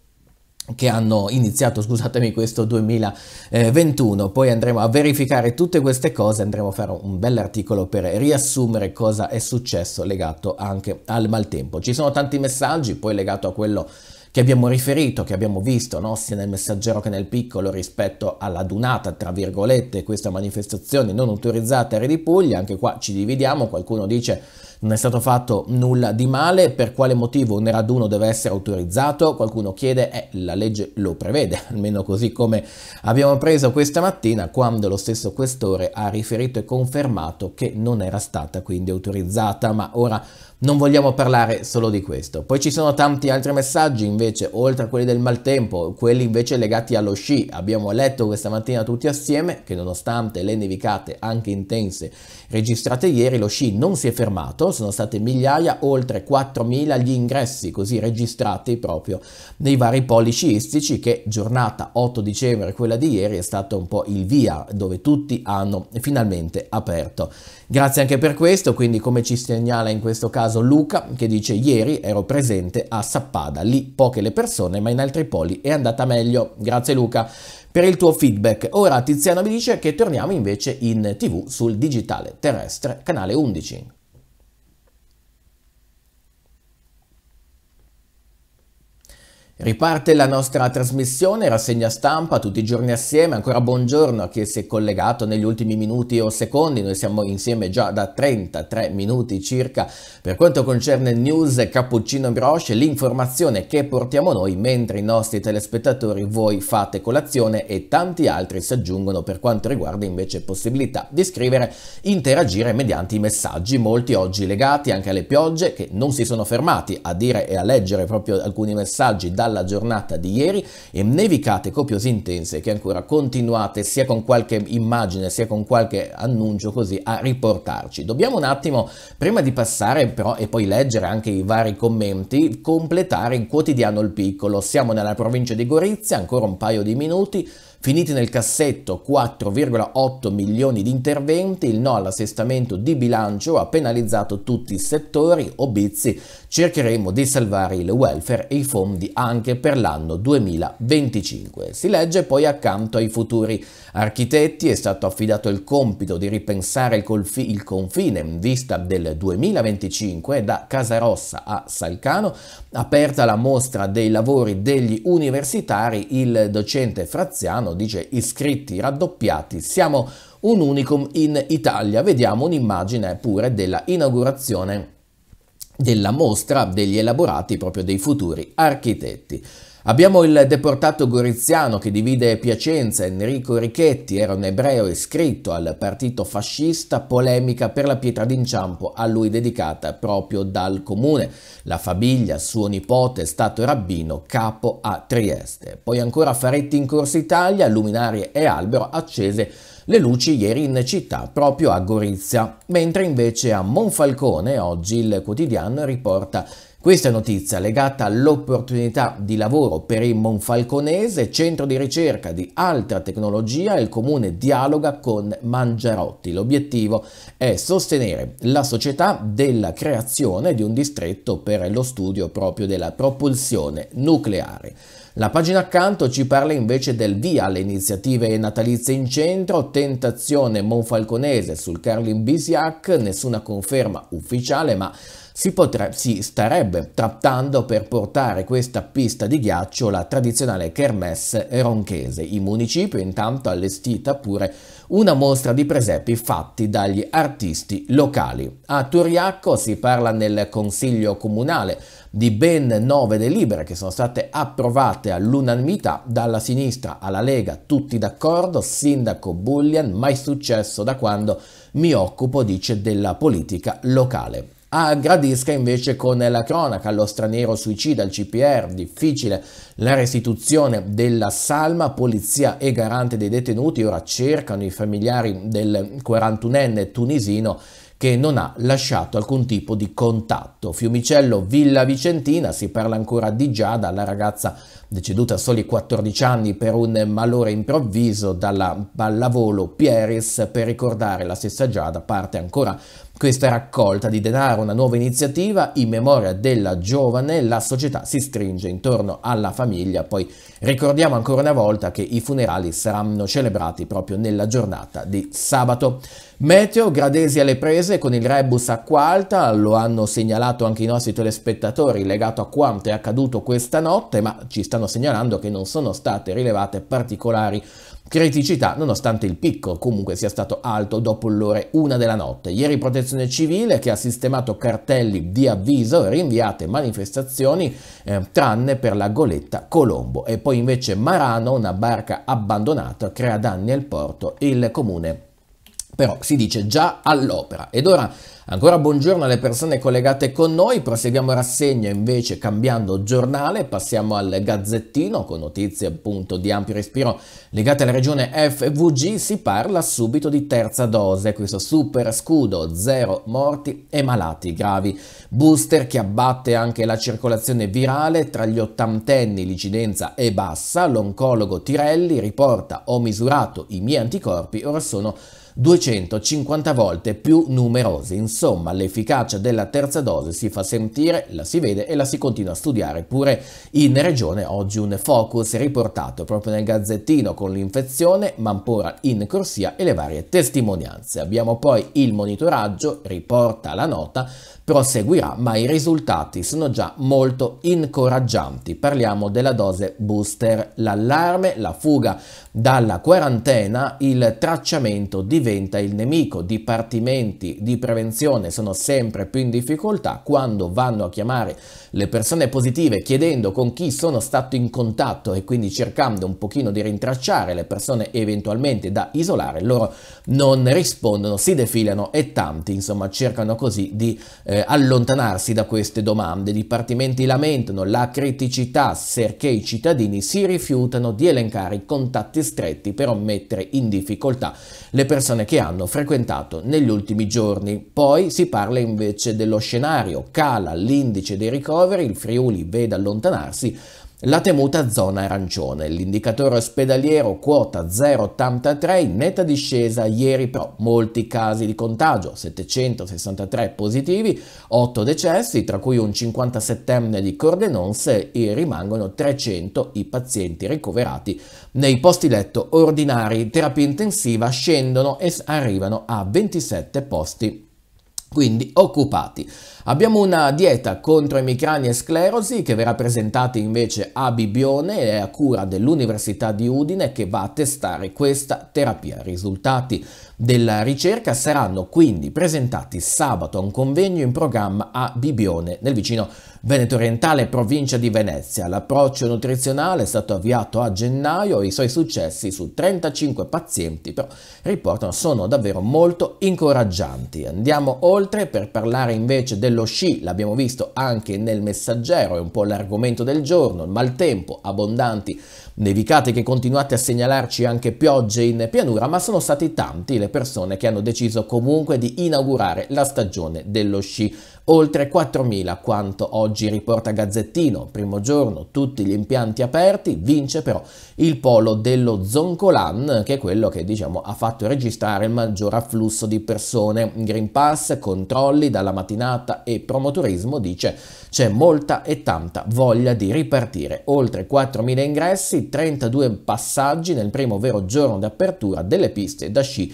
che hanno iniziato, scusatemi, questo 2021. Poi andremo a verificare tutte queste cose, andremo a fare un bell'articolo per riassumere cosa è successo legato anche al maltempo. Ci sono tanti messaggi, poi legato a quello che abbiamo riferito, che abbiamo visto, no? sia nel messaggero che nel piccolo rispetto alla dunata, tra virgolette, questa manifestazione non autorizzata a Re di Puglia, anche qua ci dividiamo, qualcuno dice non è stato fatto nulla di male, per quale motivo un raduno deve essere autorizzato? Qualcuno chiede, eh, la legge lo prevede, almeno così come abbiamo preso questa mattina quando lo stesso questore ha riferito e confermato che non era stata quindi autorizzata, ma ora non vogliamo parlare solo di questo. Poi ci sono tanti altri messaggi invece, oltre a quelli del maltempo, quelli invece legati allo sci. Abbiamo letto questa mattina tutti assieme che nonostante le nevicate anche intense registrate ieri lo sci non si è fermato, sono state migliaia, oltre 4.000 gli ingressi così registrati proprio nei vari poli sciistici che giornata 8 dicembre, quella di ieri, è stato un po' il via dove tutti hanno finalmente aperto. Grazie anche per questo, quindi come ci segnala in questo caso Luca che dice ieri ero presente a Sappada, lì poche le persone ma in altri poli è andata meglio. Grazie Luca per il tuo feedback. Ora Tiziano mi dice che torniamo invece in tv sul digitale terrestre, canale 11. Riparte la nostra trasmissione, rassegna stampa tutti i giorni assieme, ancora buongiorno a chi si è collegato negli ultimi minuti o secondi, noi siamo insieme già da 33 minuti circa per quanto concerne news cappuccino brioche, l'informazione che portiamo noi mentre i nostri telespettatori voi fate colazione e tanti altri si aggiungono per quanto riguarda invece possibilità di scrivere, interagire mediante i messaggi, molti oggi legati anche alle piogge che non si sono fermati a dire e a leggere proprio alcuni messaggi da dalla giornata di ieri e nevicate copiose intense che ancora continuate sia con qualche immagine sia con qualche annuncio così a riportarci. Dobbiamo un attimo, prima di passare però e poi leggere anche i vari commenti, completare il quotidiano Il Piccolo. Siamo nella provincia di Gorizia, ancora un paio di minuti, Finiti nel cassetto 4,8 milioni di interventi, il no all'assestamento di bilancio ha penalizzato tutti i settori o Cercheremo di salvare il welfare e i fondi anche per l'anno 2025. Si legge poi accanto ai futuri architetti è stato affidato il compito di ripensare il, il confine in vista del 2025 da Casarossa a Salcano, aperta la mostra dei lavori degli universitari, il docente Fraziano dice iscritti raddoppiati, siamo un unicum in Italia. Vediamo un'immagine pure della inaugurazione della mostra degli elaborati proprio dei futuri architetti. Abbiamo il deportato goriziano che divide Piacenza, Enrico Richetti era un ebreo iscritto al partito fascista, polemica per la pietra d'inciampo a lui dedicata proprio dal comune. La famiglia, suo nipote, è stato rabbino capo a Trieste. Poi ancora Faretti in Corsa Italia, luminarie e albero accese le luci ieri in città proprio a Gorizia, mentre invece a Monfalcone oggi il quotidiano riporta questa notizia legata all'opportunità di lavoro per il Monfalconese, centro di ricerca di alta tecnologia, il comune dialoga con Mangiarotti. L'obiettivo è sostenere la società della creazione di un distretto per lo studio proprio della propulsione nucleare. La pagina accanto ci parla invece del via alle iniziative natalizie in centro, tentazione Monfalconese sul Carlin Bisiac, nessuna conferma ufficiale ma si, potre, si starebbe trattando per portare questa pista di ghiaccio la tradizionale kermesse ronchese. Il municipio intanto ha allestita pure una mostra di presepi fatti dagli artisti locali. A Turiacco si parla nel Consiglio Comunale di ben nove delibere che sono state approvate all'unanimità dalla sinistra alla Lega, tutti d'accordo, sindaco Bullian, mai successo da quando mi occupo, dice, della politica locale aggradisca invece con la cronaca, lo straniero suicida, il CPR, difficile la restituzione della salma, polizia e garante dei detenuti ora cercano i familiari del 41enne tunisino che non ha lasciato alcun tipo di contatto. Fiumicello Villa Vicentina, si parla ancora di Giada, la ragazza deceduta a soli 14 anni per un malore improvviso dalla pallavolo Pieris per ricordare la stessa Giada parte ancora questa raccolta di denaro, una nuova iniziativa in memoria della giovane, la società si stringe intorno alla famiglia, poi ricordiamo ancora una volta che i funerali saranno celebrati proprio nella giornata di sabato. Meteo, Gradesi alle prese con il rebus acqua alta, lo hanno segnalato anche i nostri telespettatori legato a quanto è accaduto questa notte, ma ci stanno segnalando che non sono state rilevate particolari Criticità nonostante il picco comunque sia stato alto dopo l'ora 1 della notte. Ieri Protezione Civile che ha sistemato cartelli di avviso rinviate manifestazioni eh, tranne per la goletta Colombo e poi invece Marano, una barca abbandonata, crea danni al porto, il comune però si dice già all'opera ed ora Ancora buongiorno alle persone collegate con noi, proseguiamo rassegna invece cambiando giornale, passiamo al Gazzettino con notizie appunto di ampio respiro legate alla regione FVG, si parla subito di terza dose, questo super scudo, zero morti e malati gravi, booster che abbatte anche la circolazione virale tra gli ottantenni, l'incidenza è bassa, l'oncologo Tirelli riporta ho misurato i miei anticorpi, ora sono 250 volte più numerose. Insomma, l'efficacia della terza dose si fa sentire, la si vede e la si continua a studiare. Pure in regione oggi un focus riportato proprio nel gazzettino con l'infezione, ma ancora in corsia e le varie testimonianze. Abbiamo poi il monitoraggio, riporta la nota, proseguirà, ma i risultati sono già molto incoraggianti. Parliamo della dose booster, l'allarme, la fuga dalla quarantena, il tracciamento diventa il nemico, dipartimenti di prevenzione sono sempre più in difficoltà quando vanno a chiamare le persone positive chiedendo con chi sono stato in contatto e quindi cercando un pochino di rintracciare le persone eventualmente da isolare, loro non rispondono, si defilano e tanti insomma cercano così di eh, eh, allontanarsi da queste domande. I dipartimenti lamentano la criticità, perché i cittadini si rifiutano di elencare i contatti stretti per non mettere in difficoltà le persone che hanno frequentato negli ultimi giorni. Poi si parla invece dello scenario, cala l'indice dei ricoveri, il Friuli vede allontanarsi la temuta zona arancione. L'indicatore ospedaliero quota 0,83 in netta discesa ieri però molti casi di contagio, 763 positivi, 8 decessi, tra cui un 57enne di Cordenonse e rimangono 300 i pazienti ricoverati nei posti letto ordinari. Terapia intensiva scendono e arrivano a 27 posti quindi occupati. Abbiamo una dieta contro emicrania e sclerosi che verrà presentata invece a Bibione e a cura dell'Università di Udine che va a testare questa terapia. I risultati della ricerca saranno quindi presentati sabato a un convegno in programma a Bibione nel vicino Veneto Orientale, provincia di Venezia. L'approccio nutrizionale è stato avviato a gennaio e i suoi successi su 35 pazienti però riportano sono davvero molto incoraggianti. Andiamo oltre per parlare invece del dello sci, l'abbiamo visto anche nel messaggero, è un po' l'argomento del giorno, il maltempo, abbondanti nevicate che continuate a segnalarci anche piogge in pianura, ma sono stati tanti le persone che hanno deciso comunque di inaugurare la stagione dello sci. Oltre 4.000 quanto oggi riporta Gazzettino, primo giorno tutti gli impianti aperti, vince però il polo dello Zoncolan che è quello che diciamo ha fatto registrare il maggior afflusso di persone, Green Pass, controlli dalla mattinata e Promoturismo dice c'è molta e tanta voglia di ripartire, oltre 4.000 ingressi, 32 passaggi nel primo vero giorno di apertura delle piste da sci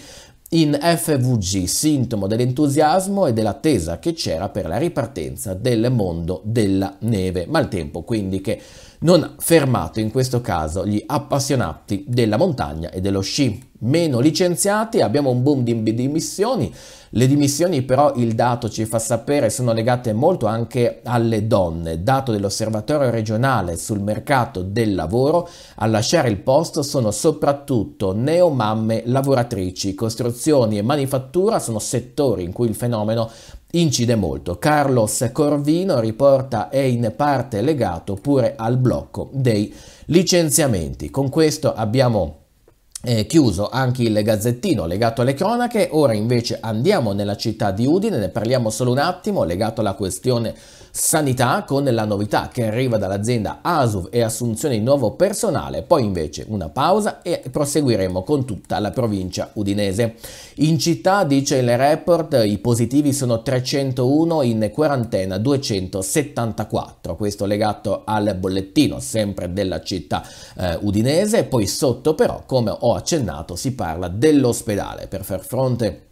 in FVG, sintomo dell'entusiasmo e dell'attesa che c'era per la ripartenza del mondo della neve, ma il tempo quindi che non ha fermato in questo caso gli appassionati della montagna e dello sci. Meno licenziati, abbiamo un boom di dimissioni, le dimissioni però il dato ci fa sapere sono legate molto anche alle donne, dato dell'osservatorio regionale sul mercato del lavoro, a lasciare il posto sono soprattutto neomamme lavoratrici, costruzioni e manifattura sono settori in cui il fenomeno incide molto. Carlos Corvino riporta è in parte legato pure al blocco dei licenziamenti. Con questo abbiamo eh, chiuso anche il gazzettino legato alle cronache, ora invece andiamo nella città di Udine, ne parliamo solo un attimo, legato alla questione Sanità con la novità che arriva dall'azienda ASUV e assunzione di nuovo personale, poi invece una pausa e proseguiremo con tutta la provincia udinese. In città, dice il report, i positivi sono 301, in quarantena 274, questo legato al bollettino sempre della città eh, udinese, poi sotto però, come ho accennato, si parla dell'ospedale per far fronte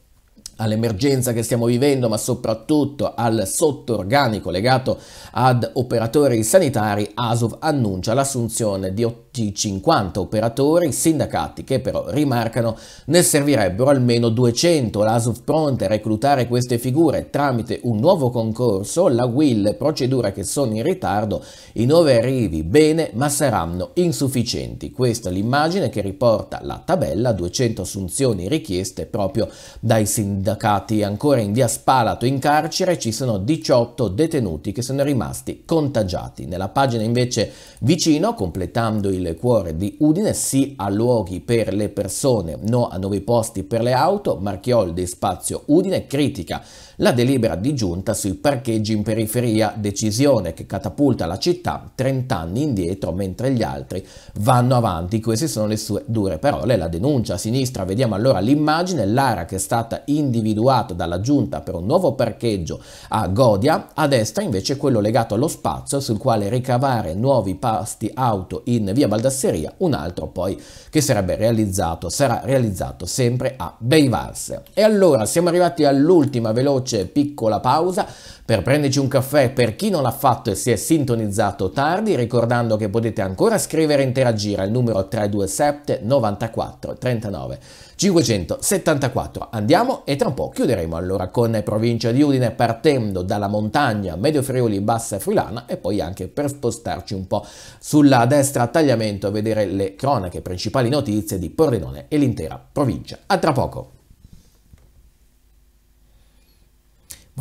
all'emergenza che stiamo vivendo, ma soprattutto al sottoorganico legato ad operatori sanitari, ASOV annuncia l'assunzione di 80 di 50 operatori, sindacati che però rimarcano ne servirebbero almeno 200. L'ASUF pronte a reclutare queste figure tramite un nuovo concorso, la WIL procedura che sono in ritardo, i nuovi arrivi bene ma saranno insufficienti. Questa è l'immagine che riporta la tabella, 200 assunzioni richieste proprio dai sindacati. Ancora in via Spalato in carcere ci sono 18 detenuti che sono rimasti contagiati. Nella pagina invece vicino, completando il il cuore di Udine, sì a luoghi per le persone, no a nuovi posti per le auto, Marchiol di Spazio Udine critica la delibera di giunta sui parcheggi in periferia, decisione che catapulta la città 30 anni indietro mentre gli altri vanno avanti. Queste sono le sue dure parole, la denuncia a sinistra. Vediamo allora l'immagine, l'area che è stata individuata dalla giunta per un nuovo parcheggio a Godia, a destra invece quello legato allo spazio sul quale ricavare nuovi pasti auto in via Baldasseria, un altro poi che sarebbe realizzato, sarà realizzato sempre a Beivarse. E allora siamo arrivati all'ultima veloce dolce piccola pausa per prenderci un caffè per chi non l'ha fatto e si è sintonizzato tardi, ricordando che potete ancora scrivere e interagire al numero 327 94 39 574. Andiamo e tra un po' chiuderemo allora con provincia di Udine partendo dalla montagna Medio Friuli, Bassa Friulana e poi anche per spostarci un po' sulla destra a tagliamento a vedere le cronache, principali notizie di Pordenone e l'intera provincia. A tra poco!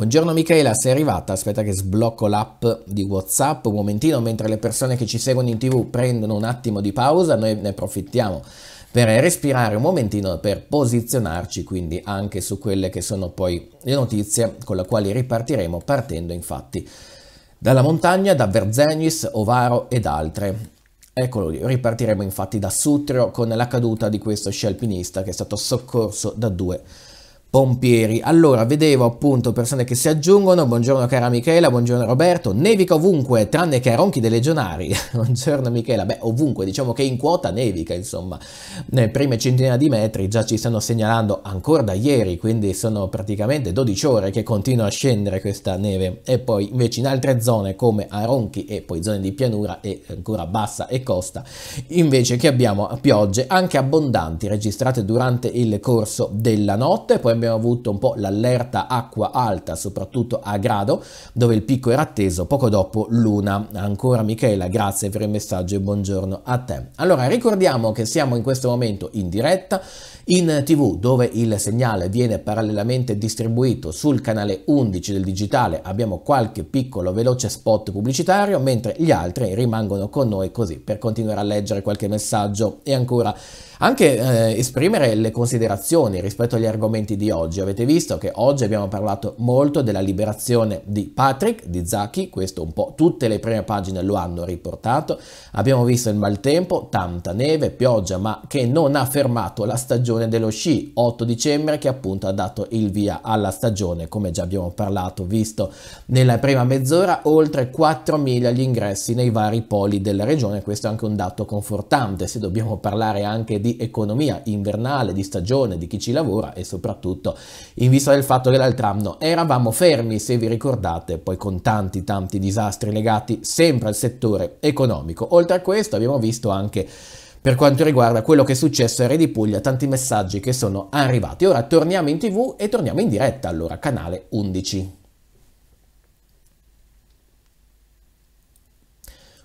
Buongiorno Michela, sei arrivata? Aspetta che sblocco l'app di Whatsapp un momentino mentre le persone che ci seguono in tv prendono un attimo di pausa, noi ne approfittiamo per respirare un momentino per posizionarci quindi anche su quelle che sono poi le notizie con le quali ripartiremo partendo infatti dalla montagna, da Verzenis, Ovaro ed altre. Eccolo lì, ripartiremo infatti da Sutrio con la caduta di questo sci che è stato soccorso da due pompieri. Allora, vedevo appunto persone che si aggiungono, buongiorno cara Michela, buongiorno Roberto, nevica ovunque, tranne che a Ronchi dei Legionari, buongiorno Michela, beh ovunque, diciamo che in quota nevica, insomma, nelle prime centinaia di metri già ci stanno segnalando ancora da ieri, quindi sono praticamente 12 ore che continua a scendere questa neve e poi invece in altre zone come a Ronchi e poi zone di pianura e ancora bassa e costa, invece che abbiamo piogge anche abbondanti registrate durante il corso della notte, poi abbiamo avuto un po' l'allerta acqua alta, soprattutto a Grado, dove il picco era atteso poco dopo l'una. Ancora Michela, grazie per il messaggio e buongiorno a te. Allora, ricordiamo che siamo in questo momento in diretta in tv dove il segnale viene parallelamente distribuito sul canale 11 del digitale abbiamo qualche piccolo veloce spot pubblicitario mentre gli altri rimangono con noi così per continuare a leggere qualche messaggio e ancora anche eh, esprimere le considerazioni rispetto agli argomenti di oggi. Avete visto che oggi abbiamo parlato molto della liberazione di Patrick, di Zacchi, questo un po' tutte le prime pagine lo hanno riportato. Abbiamo visto il maltempo, tanta neve, pioggia, ma che non ha fermato la stagione dello sci. 8 dicembre che appunto ha dato il via alla stagione, come già abbiamo parlato, visto nella prima mezz'ora, oltre 4.000 gli ingressi nei vari poli della regione. Questo è anche un dato confortante se dobbiamo parlare anche di economia invernale, di stagione, di chi ci lavora e soprattutto tutto, in vista del fatto che l'altro anno eravamo fermi, se vi ricordate, poi con tanti tanti disastri legati sempre al settore economico. Oltre a questo abbiamo visto anche per quanto riguarda quello che è successo a Re di Puglia, tanti messaggi che sono arrivati. Ora torniamo in tv e torniamo in diretta, allora canale 11.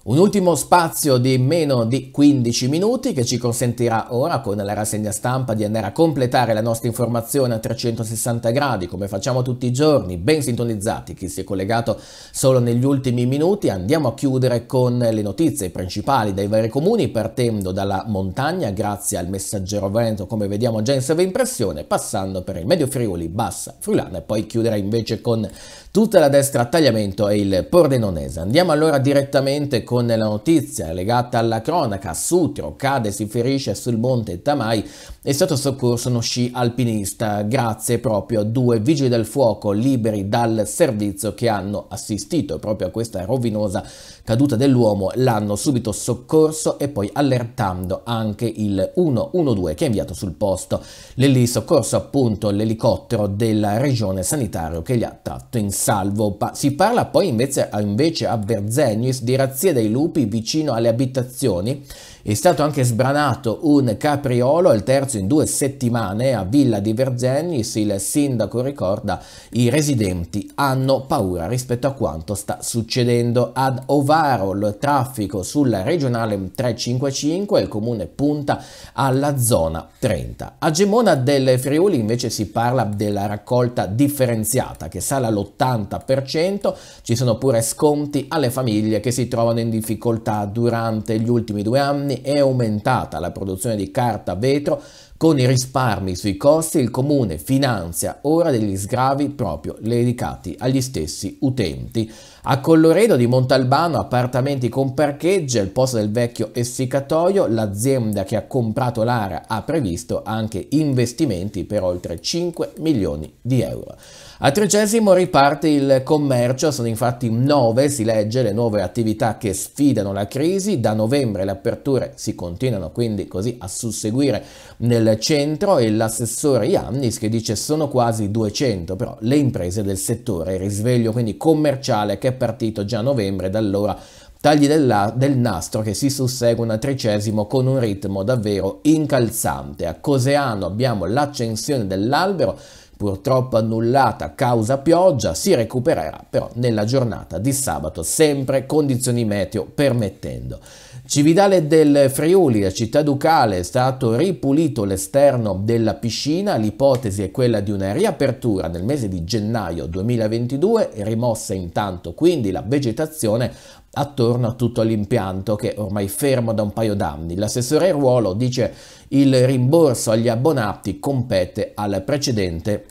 Un ultimo spazio di meno di 15 minuti che ci consentirà ora con la rassegna stampa di andare a completare la nostra informazione a 360 gradi come facciamo tutti i giorni, ben sintonizzati. Chi si è collegato solo negli ultimi minuti andiamo a chiudere con le notizie principali dai vari comuni partendo dalla montagna grazie al messaggero vento come vediamo già in sovraimpressione passando per il Medio Friuli, Bassa, Friulana e poi chiudere invece con tutta la destra a tagliamento e il Pordenonese. Andiamo allora direttamente con con la notizia legata alla cronaca, Sutro cade e si ferisce sul monte Tamai, è stato soccorso uno sci alpinista grazie proprio a due vigili del fuoco liberi dal servizio che hanno assistito proprio a questa rovinosa caduta dell'uomo, l'hanno subito soccorso e poi allertando anche il 112 che è inviato sul posto. Lì soccorso appunto l'elicottero della regione sanitario che li ha tratto in salvo. si parla poi invece, invece a Berzegnis di razzie dei dai lupi vicino alle abitazioni è stato anche sbranato un capriolo, il terzo in due settimane a Villa di Vergennis. Il sindaco ricorda i residenti hanno paura rispetto a quanto sta succedendo ad Ovaro. Il traffico sulla regionale 355, il comune punta alla zona 30. A Gemona del Friuli invece si parla della raccolta differenziata che sale all'80%, ci sono pure sconti alle famiglie che si trovano in difficoltà durante gli ultimi due anni anni è aumentata la produzione di carta vetro con i risparmi sui costi il comune finanzia ora degli sgravi proprio dedicati agli stessi utenti. A Colloredo di Montalbano appartamenti con parcheggio al posto del vecchio essiccatoio l'azienda che ha comprato l'area ha previsto anche investimenti per oltre 5 milioni di euro. Al tredicesimo riparte il commercio, sono infatti nove, si legge, le nuove attività che sfidano la crisi. Da novembre le aperture si continuano quindi così a susseguire nel centro e l'assessore Iannis che dice sono quasi 200 però le imprese del settore, il risveglio quindi commerciale che è partito già a novembre, da allora tagli del, del, nastro che si susseguono a tricesimo con un ritmo davvero incalzante. A Coseano abbiamo l'accensione dell'albero purtroppo annullata causa pioggia, si recupererà però nella giornata di sabato, sempre condizioni meteo permettendo. Cividale del Friuli, la città ducale, è stato ripulito l'esterno della piscina, l'ipotesi è quella di una riapertura nel mese di gennaio 2022, rimossa intanto quindi la vegetazione attorno a tutto l'impianto che è ormai fermo da un paio d'anni. L'assessore Ruolo dice il rimborso agli abbonati compete al precedente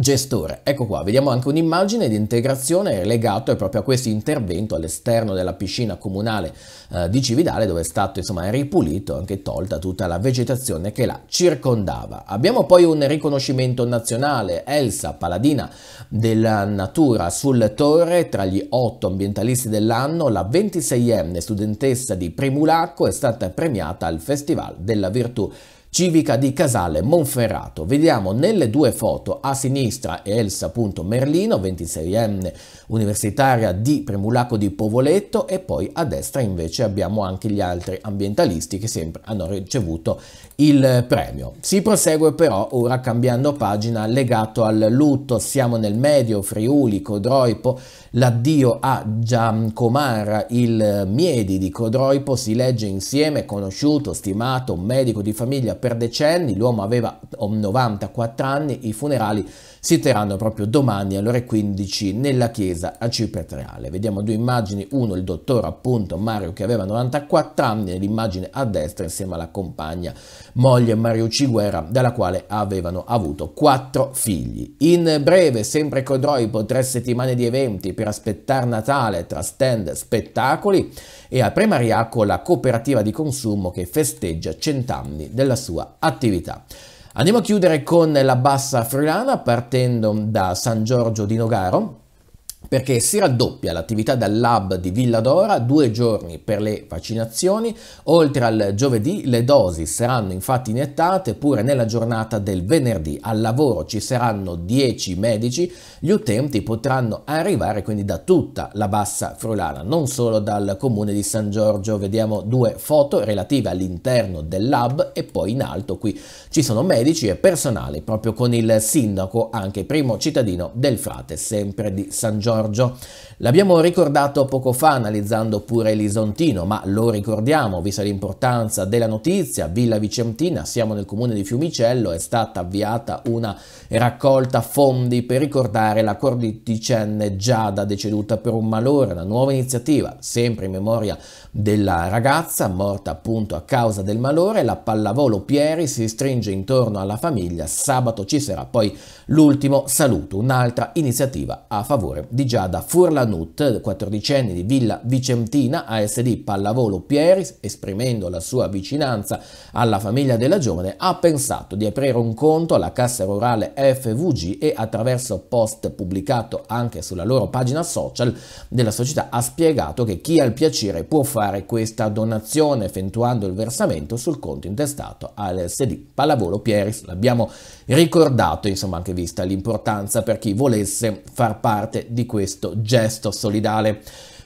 Gestore. Ecco qua, vediamo anche un'immagine di integrazione legato proprio a questo intervento all'esterno della piscina comunale eh, di Cividale dove è stato insomma ripulito, anche tolta tutta la vegetazione che la circondava. Abbiamo poi un riconoscimento nazionale, Elsa, paladina della natura sul torre, tra gli otto ambientalisti dell'anno, la 26enne studentessa di Primulacco è stata premiata al Festival della Virtù civica di Casale Monferrato. Vediamo nelle due foto a sinistra Elsa Merlino, 26enne universitaria di Premulaco di Povoletto e poi a destra invece abbiamo anche gli altri ambientalisti che sempre hanno ricevuto il premio. Si prosegue però ora cambiando pagina legato al lutto, siamo nel medio Friuli, Codroipo, L'addio a Giancomara, il Miedi di Codroipo, si legge insieme, conosciuto, stimato, medico di famiglia per decenni, l'uomo aveva 94 mm, anni, i funerali si terranno proprio domani alle ore 15 nella chiesa a Cipretrale. Vediamo due immagini, uno il dottore appunto Mario che aveva 94 anni e l'immagine a destra insieme alla compagna moglie Mario Ciguerra dalla quale avevano avuto quattro figli. In breve sempre Codroipo tre settimane di eventi per aspettare Natale tra stand, spettacoli e a Premariaco la cooperativa di consumo che festeggia cent'anni della sua attività. Andiamo a chiudere con la bassa friulana partendo da San Giorgio di Nogaro perché si raddoppia l'attività del lab di Villa d'Ora due giorni per le vaccinazioni, oltre al giovedì le dosi saranno infatti iniettate pure nella giornata del venerdì, al lavoro ci saranno 10 medici, gli utenti potranno arrivare quindi da tutta la bassa Frulana, non solo dal comune di San Giorgio, vediamo due foto relative all'interno del lab e poi in alto qui ci sono medici e personale proprio con il sindaco anche primo cittadino del frate sempre di San Giorgio. Giorgio. L'abbiamo ricordato poco fa analizzando pure l'Isontino, ma lo ricordiamo, vista l'importanza della notizia, Villa Vicentina, siamo nel comune di Fiumicello, è stata avviata una raccolta fondi per ricordare la cordicenne Giada deceduta per un malore, una nuova iniziativa, sempre in memoria della ragazza morta appunto a causa del malore, la pallavolo Pieri si stringe intorno alla famiglia, sabato ci sarà poi L'ultimo saluto, un'altra iniziativa a favore di Giada Furlanut, 14 anni di Villa Vicentina, ASD Pallavolo Pieris, esprimendo la sua vicinanza alla famiglia della giovane, ha pensato di aprire un conto alla Cassa Rurale FVG e attraverso post pubblicato anche sulla loro pagina social della società ha spiegato che chi ha il piacere può fare questa donazione effettuando il versamento sul conto intestato all'ASD Pallavolo Pieris. L'abbiamo ricordato, insomma, anche vista l'importanza per chi volesse far parte di questo gesto solidale.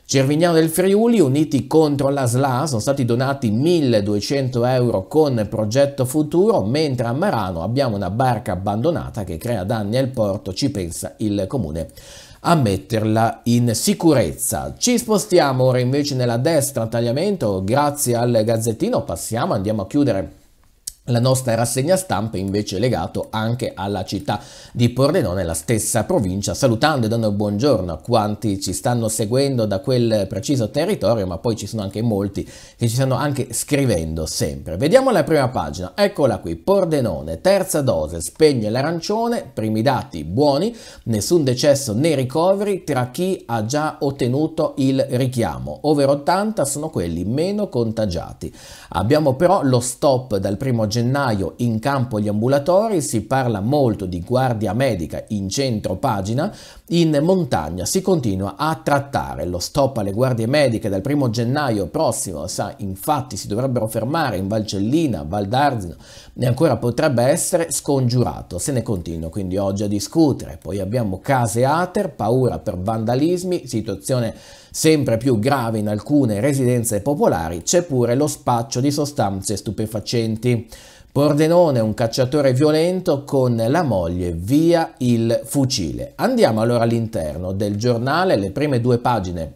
Cervignano del Friuli, uniti contro la SLA, sono stati donati 1200 euro con progetto futuro, mentre a Marano abbiamo una barca abbandonata che crea danni al porto, ci pensa il comune a metterla in sicurezza. Ci spostiamo ora invece nella destra, tagliamento, grazie al gazzettino, passiamo, andiamo a chiudere la nostra rassegna stampa è invece legato anche alla città di Pordenone, la stessa provincia, salutando e dando il buongiorno a quanti ci stanno seguendo da quel preciso territorio, ma poi ci sono anche molti che ci stanno anche scrivendo sempre. Vediamo la prima pagina, eccola qui, Pordenone, terza dose, spegne l'arancione, primi dati buoni, nessun decesso né ricoveri tra chi ha già ottenuto il richiamo, over 80 sono quelli meno contagiati. Abbiamo però lo stop dal primo gennaio gennaio in campo gli ambulatori, si parla molto di guardia medica in centro pagina, in montagna si continua a trattare lo stop alle guardie mediche dal primo gennaio prossimo, sa, infatti si dovrebbero fermare in Valcellina, Val d'Arzino e ancora potrebbe essere scongiurato, se ne continua quindi oggi a discutere, poi abbiamo case Ater, paura per vandalismi, situazione Sempre più grave in alcune residenze popolari c'è pure lo spaccio di sostanze stupefacenti. Pordenone è un cacciatore violento con la moglie via il fucile. Andiamo allora all'interno del giornale, le prime due pagine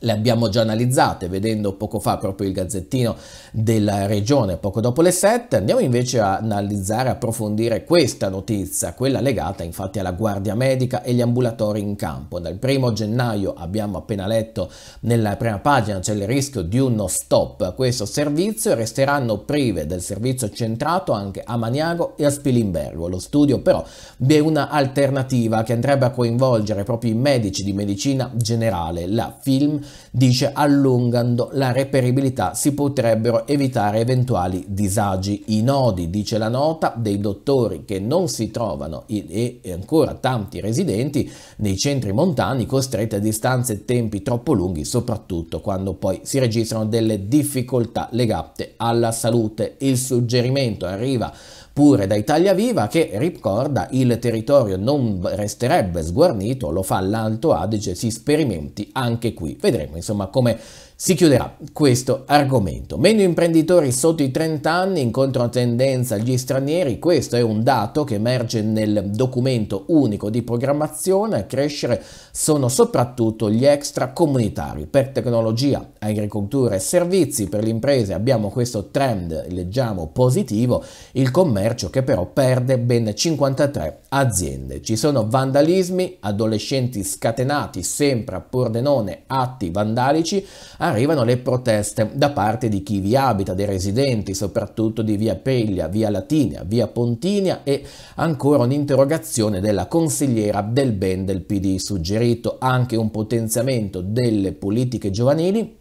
le abbiamo già analizzate vedendo poco fa proprio il gazzettino della regione poco dopo le 7. Andiamo invece a analizzare, approfondire questa notizia, quella legata infatti alla guardia medica e gli ambulatori in campo. Dal primo gennaio abbiamo appena letto nella prima pagina c'è il rischio di uno stop a questo servizio e resteranno prive del servizio centrato anche a Maniago e a Spilimbergo. Lo studio però vi è un'alternativa che andrebbe a coinvolgere proprio i medici di medicina generale, la film dice allungando la reperibilità si potrebbero evitare eventuali disagi. I nodi, dice la nota, dei dottori che non si trovano e ancora tanti residenti nei centri montani costretti a distanze e tempi troppo lunghi, soprattutto quando poi si registrano delle difficoltà legate alla salute. Il suggerimento arriva pure da Italia Viva che ricorda il territorio non resterebbe sguarnito, lo fa l'Alto Adige, si sperimenti anche qui. Vedremo insomma come si chiuderà questo argomento. Meno imprenditori sotto i 30 anni in controtendenza agli stranieri, questo è un dato che emerge nel documento unico di programmazione, a crescere sono soprattutto gli extracomunitari. Per tecnologia, agricoltura e servizi, per le imprese abbiamo questo trend, leggiamo positivo, il commercio che però perde ben 53 aziende. Ci sono vandalismi, adolescenti scatenati sempre a Pordenone, atti vandalici, arrivano le proteste da parte di chi vi abita, dei residenti, soprattutto di via Peglia, via Latinia, via Pontinia e ancora un'interrogazione della consigliera del ben del PD, suggerito anche un potenziamento delle politiche giovanili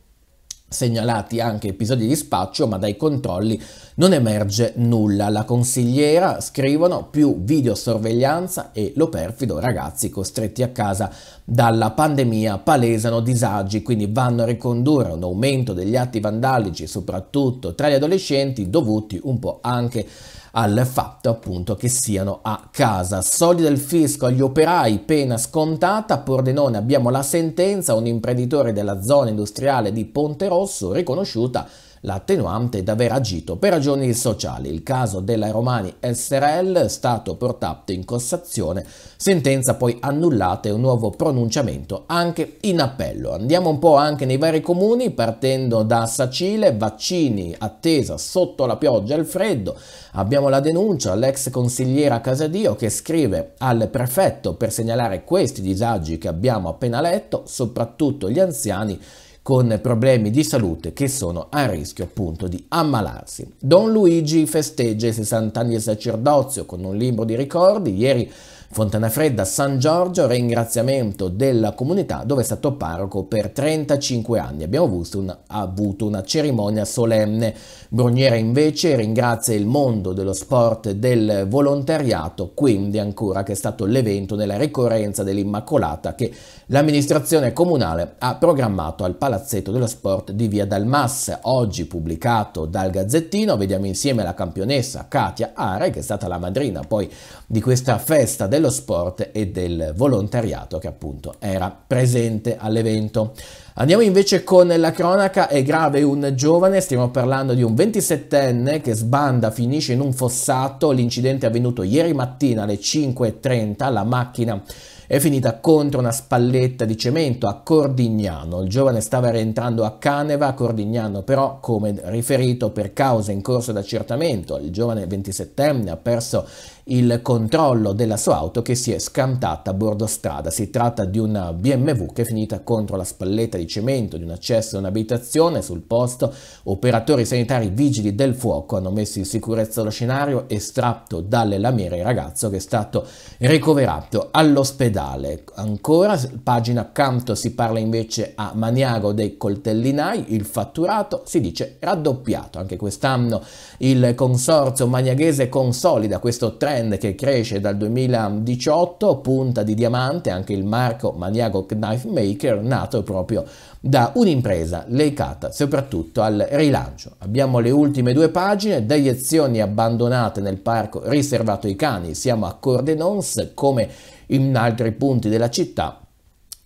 segnalati anche episodi di spaccio, ma dai controlli non emerge nulla. La consigliera, scrivono, più videosorveglianza e lo perfido ragazzi costretti a casa dalla pandemia palesano disagi, quindi vanno a ricondurre un aumento degli atti vandalici, soprattutto tra gli adolescenti, dovuti un po' anche a al fatto appunto che siano a casa. Soldi del fisco agli operai, pena scontata, a Pordenone abbiamo la sentenza, un imprenditore della zona industriale di Ponte Rosso riconosciuta l'attenuante d'aver agito per ragioni sociali. Il caso della Romani SRL è stato portato in Cassazione, sentenza poi annullata e un nuovo pronunciamento anche in appello. Andiamo un po' anche nei vari comuni, partendo da Sacile, vaccini, attesa sotto la pioggia e il freddo. Abbiamo la denuncia all'ex consigliera Casadio che scrive al prefetto per segnalare questi disagi che abbiamo appena letto, soprattutto gli anziani con problemi di salute che sono a rischio appunto di ammalarsi. Don Luigi festeggia i 60 anni del sacerdozio con un libro di ricordi. Ieri Fontana Fredda San Giorgio, ringraziamento della comunità dove è stato parroco per 35 anni. Abbiamo avuto una, avuto una cerimonia solenne. Bruniera invece ringrazia il mondo dello sport e del volontariato, quindi ancora che è stato l'evento della ricorrenza dell'Immacolata che l'amministrazione comunale ha programmato al Palazzo palazzetto dello sport di Via Dalmas, oggi pubblicato dal Gazzettino. Vediamo insieme la campionessa Katia Are, che è stata la madrina poi di questa festa dello sport e del volontariato che appunto era presente all'evento. Andiamo invece con la cronaca, è grave un giovane, stiamo parlando di un 27enne che sbanda, finisce in un fossato, l'incidente è avvenuto ieri mattina alle 5.30, la macchina è finita contro una spalletta di cemento a Cordignano. Il giovane stava rientrando a Caneva, a Cordignano però, come riferito per cause in corso d'accertamento, il giovane 27enne ha perso il controllo della sua auto che si è scantata a bordo strada. Si tratta di una BMW che è finita contro la spalletta di cemento di un accesso a un'abitazione. Sul posto operatori sanitari vigili del fuoco hanno messo in sicurezza lo scenario, estratto dalle lamiere il ragazzo che è stato ricoverato all'ospedale. Ancora, pagina accanto si parla invece a Maniago dei coltellinai, il fatturato si dice raddoppiato. Anche quest'anno il consorzio maniaghese consolida questo trend brand che cresce dal 2018, punta di diamante, anche il marco Maniago Knife Maker, nato proprio da un'impresa legata soprattutto al rilancio. Abbiamo le ultime due pagine, deiezioni abbandonate nel parco riservato ai cani, siamo a Cordenons come in altri punti della città,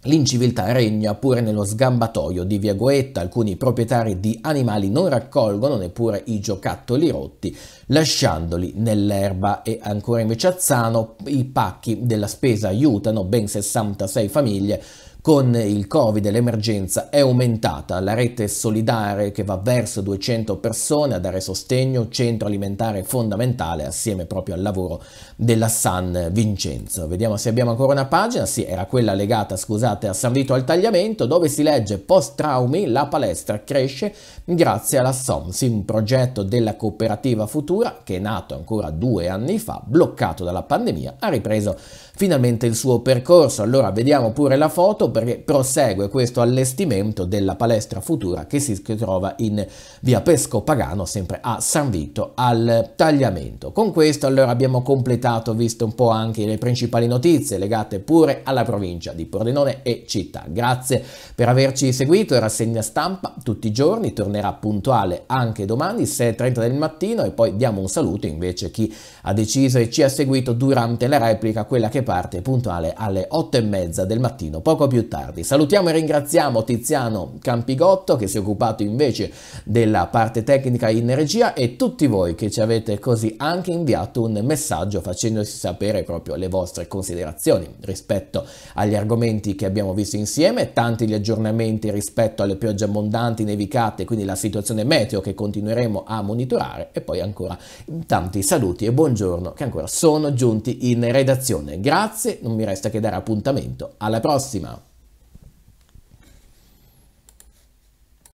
L'inciviltà regna pure nello sgambatoio di Via Goetta, alcuni proprietari di animali non raccolgono neppure i giocattoli rotti, lasciandoli nell'erba e ancora invece a Zano i pacchi della spesa aiutano ben 66 famiglie con il Covid l'emergenza è aumentata la rete solidare che va verso 200 persone a dare sostegno, centro alimentare fondamentale assieme proprio al lavoro della San Vincenzo. Vediamo se abbiamo ancora una pagina, sì era quella legata scusate a San Vito al Tagliamento dove si legge post traumi la palestra cresce grazie alla SOMS, un progetto della cooperativa futura che è nato ancora due anni fa, bloccato dalla pandemia, ha ripreso finalmente il suo percorso. Allora vediamo pure la foto perché prosegue questo allestimento della palestra futura che si trova in via Pesco Pagano, sempre a San Vito, al tagliamento. Con questo allora abbiamo completato, visto un po' anche le principali notizie legate pure alla provincia di Pordenone e città. Grazie per averci seguito, rassegna stampa tutti i giorni, tornerà puntuale anche domani 6.30 del mattino e poi diamo un saluto invece a chi ha deciso e ci ha seguito durante la replica, quella che che parte puntuale alle 8 e mezza del mattino, poco più tardi. Salutiamo e ringraziamo Tiziano Campigotto che si è occupato invece della parte tecnica in regia e tutti voi che ci avete così anche inviato un messaggio facendosi sapere proprio le vostre considerazioni rispetto agli argomenti che abbiamo visto insieme, tanti gli aggiornamenti rispetto alle piogge abbondanti, nevicate, quindi la situazione meteo che continueremo a monitorare e poi ancora tanti saluti e buongiorno che ancora sono giunti in redazione. Grazie. Grazie, non mi resta che dare appuntamento. Alla prossima!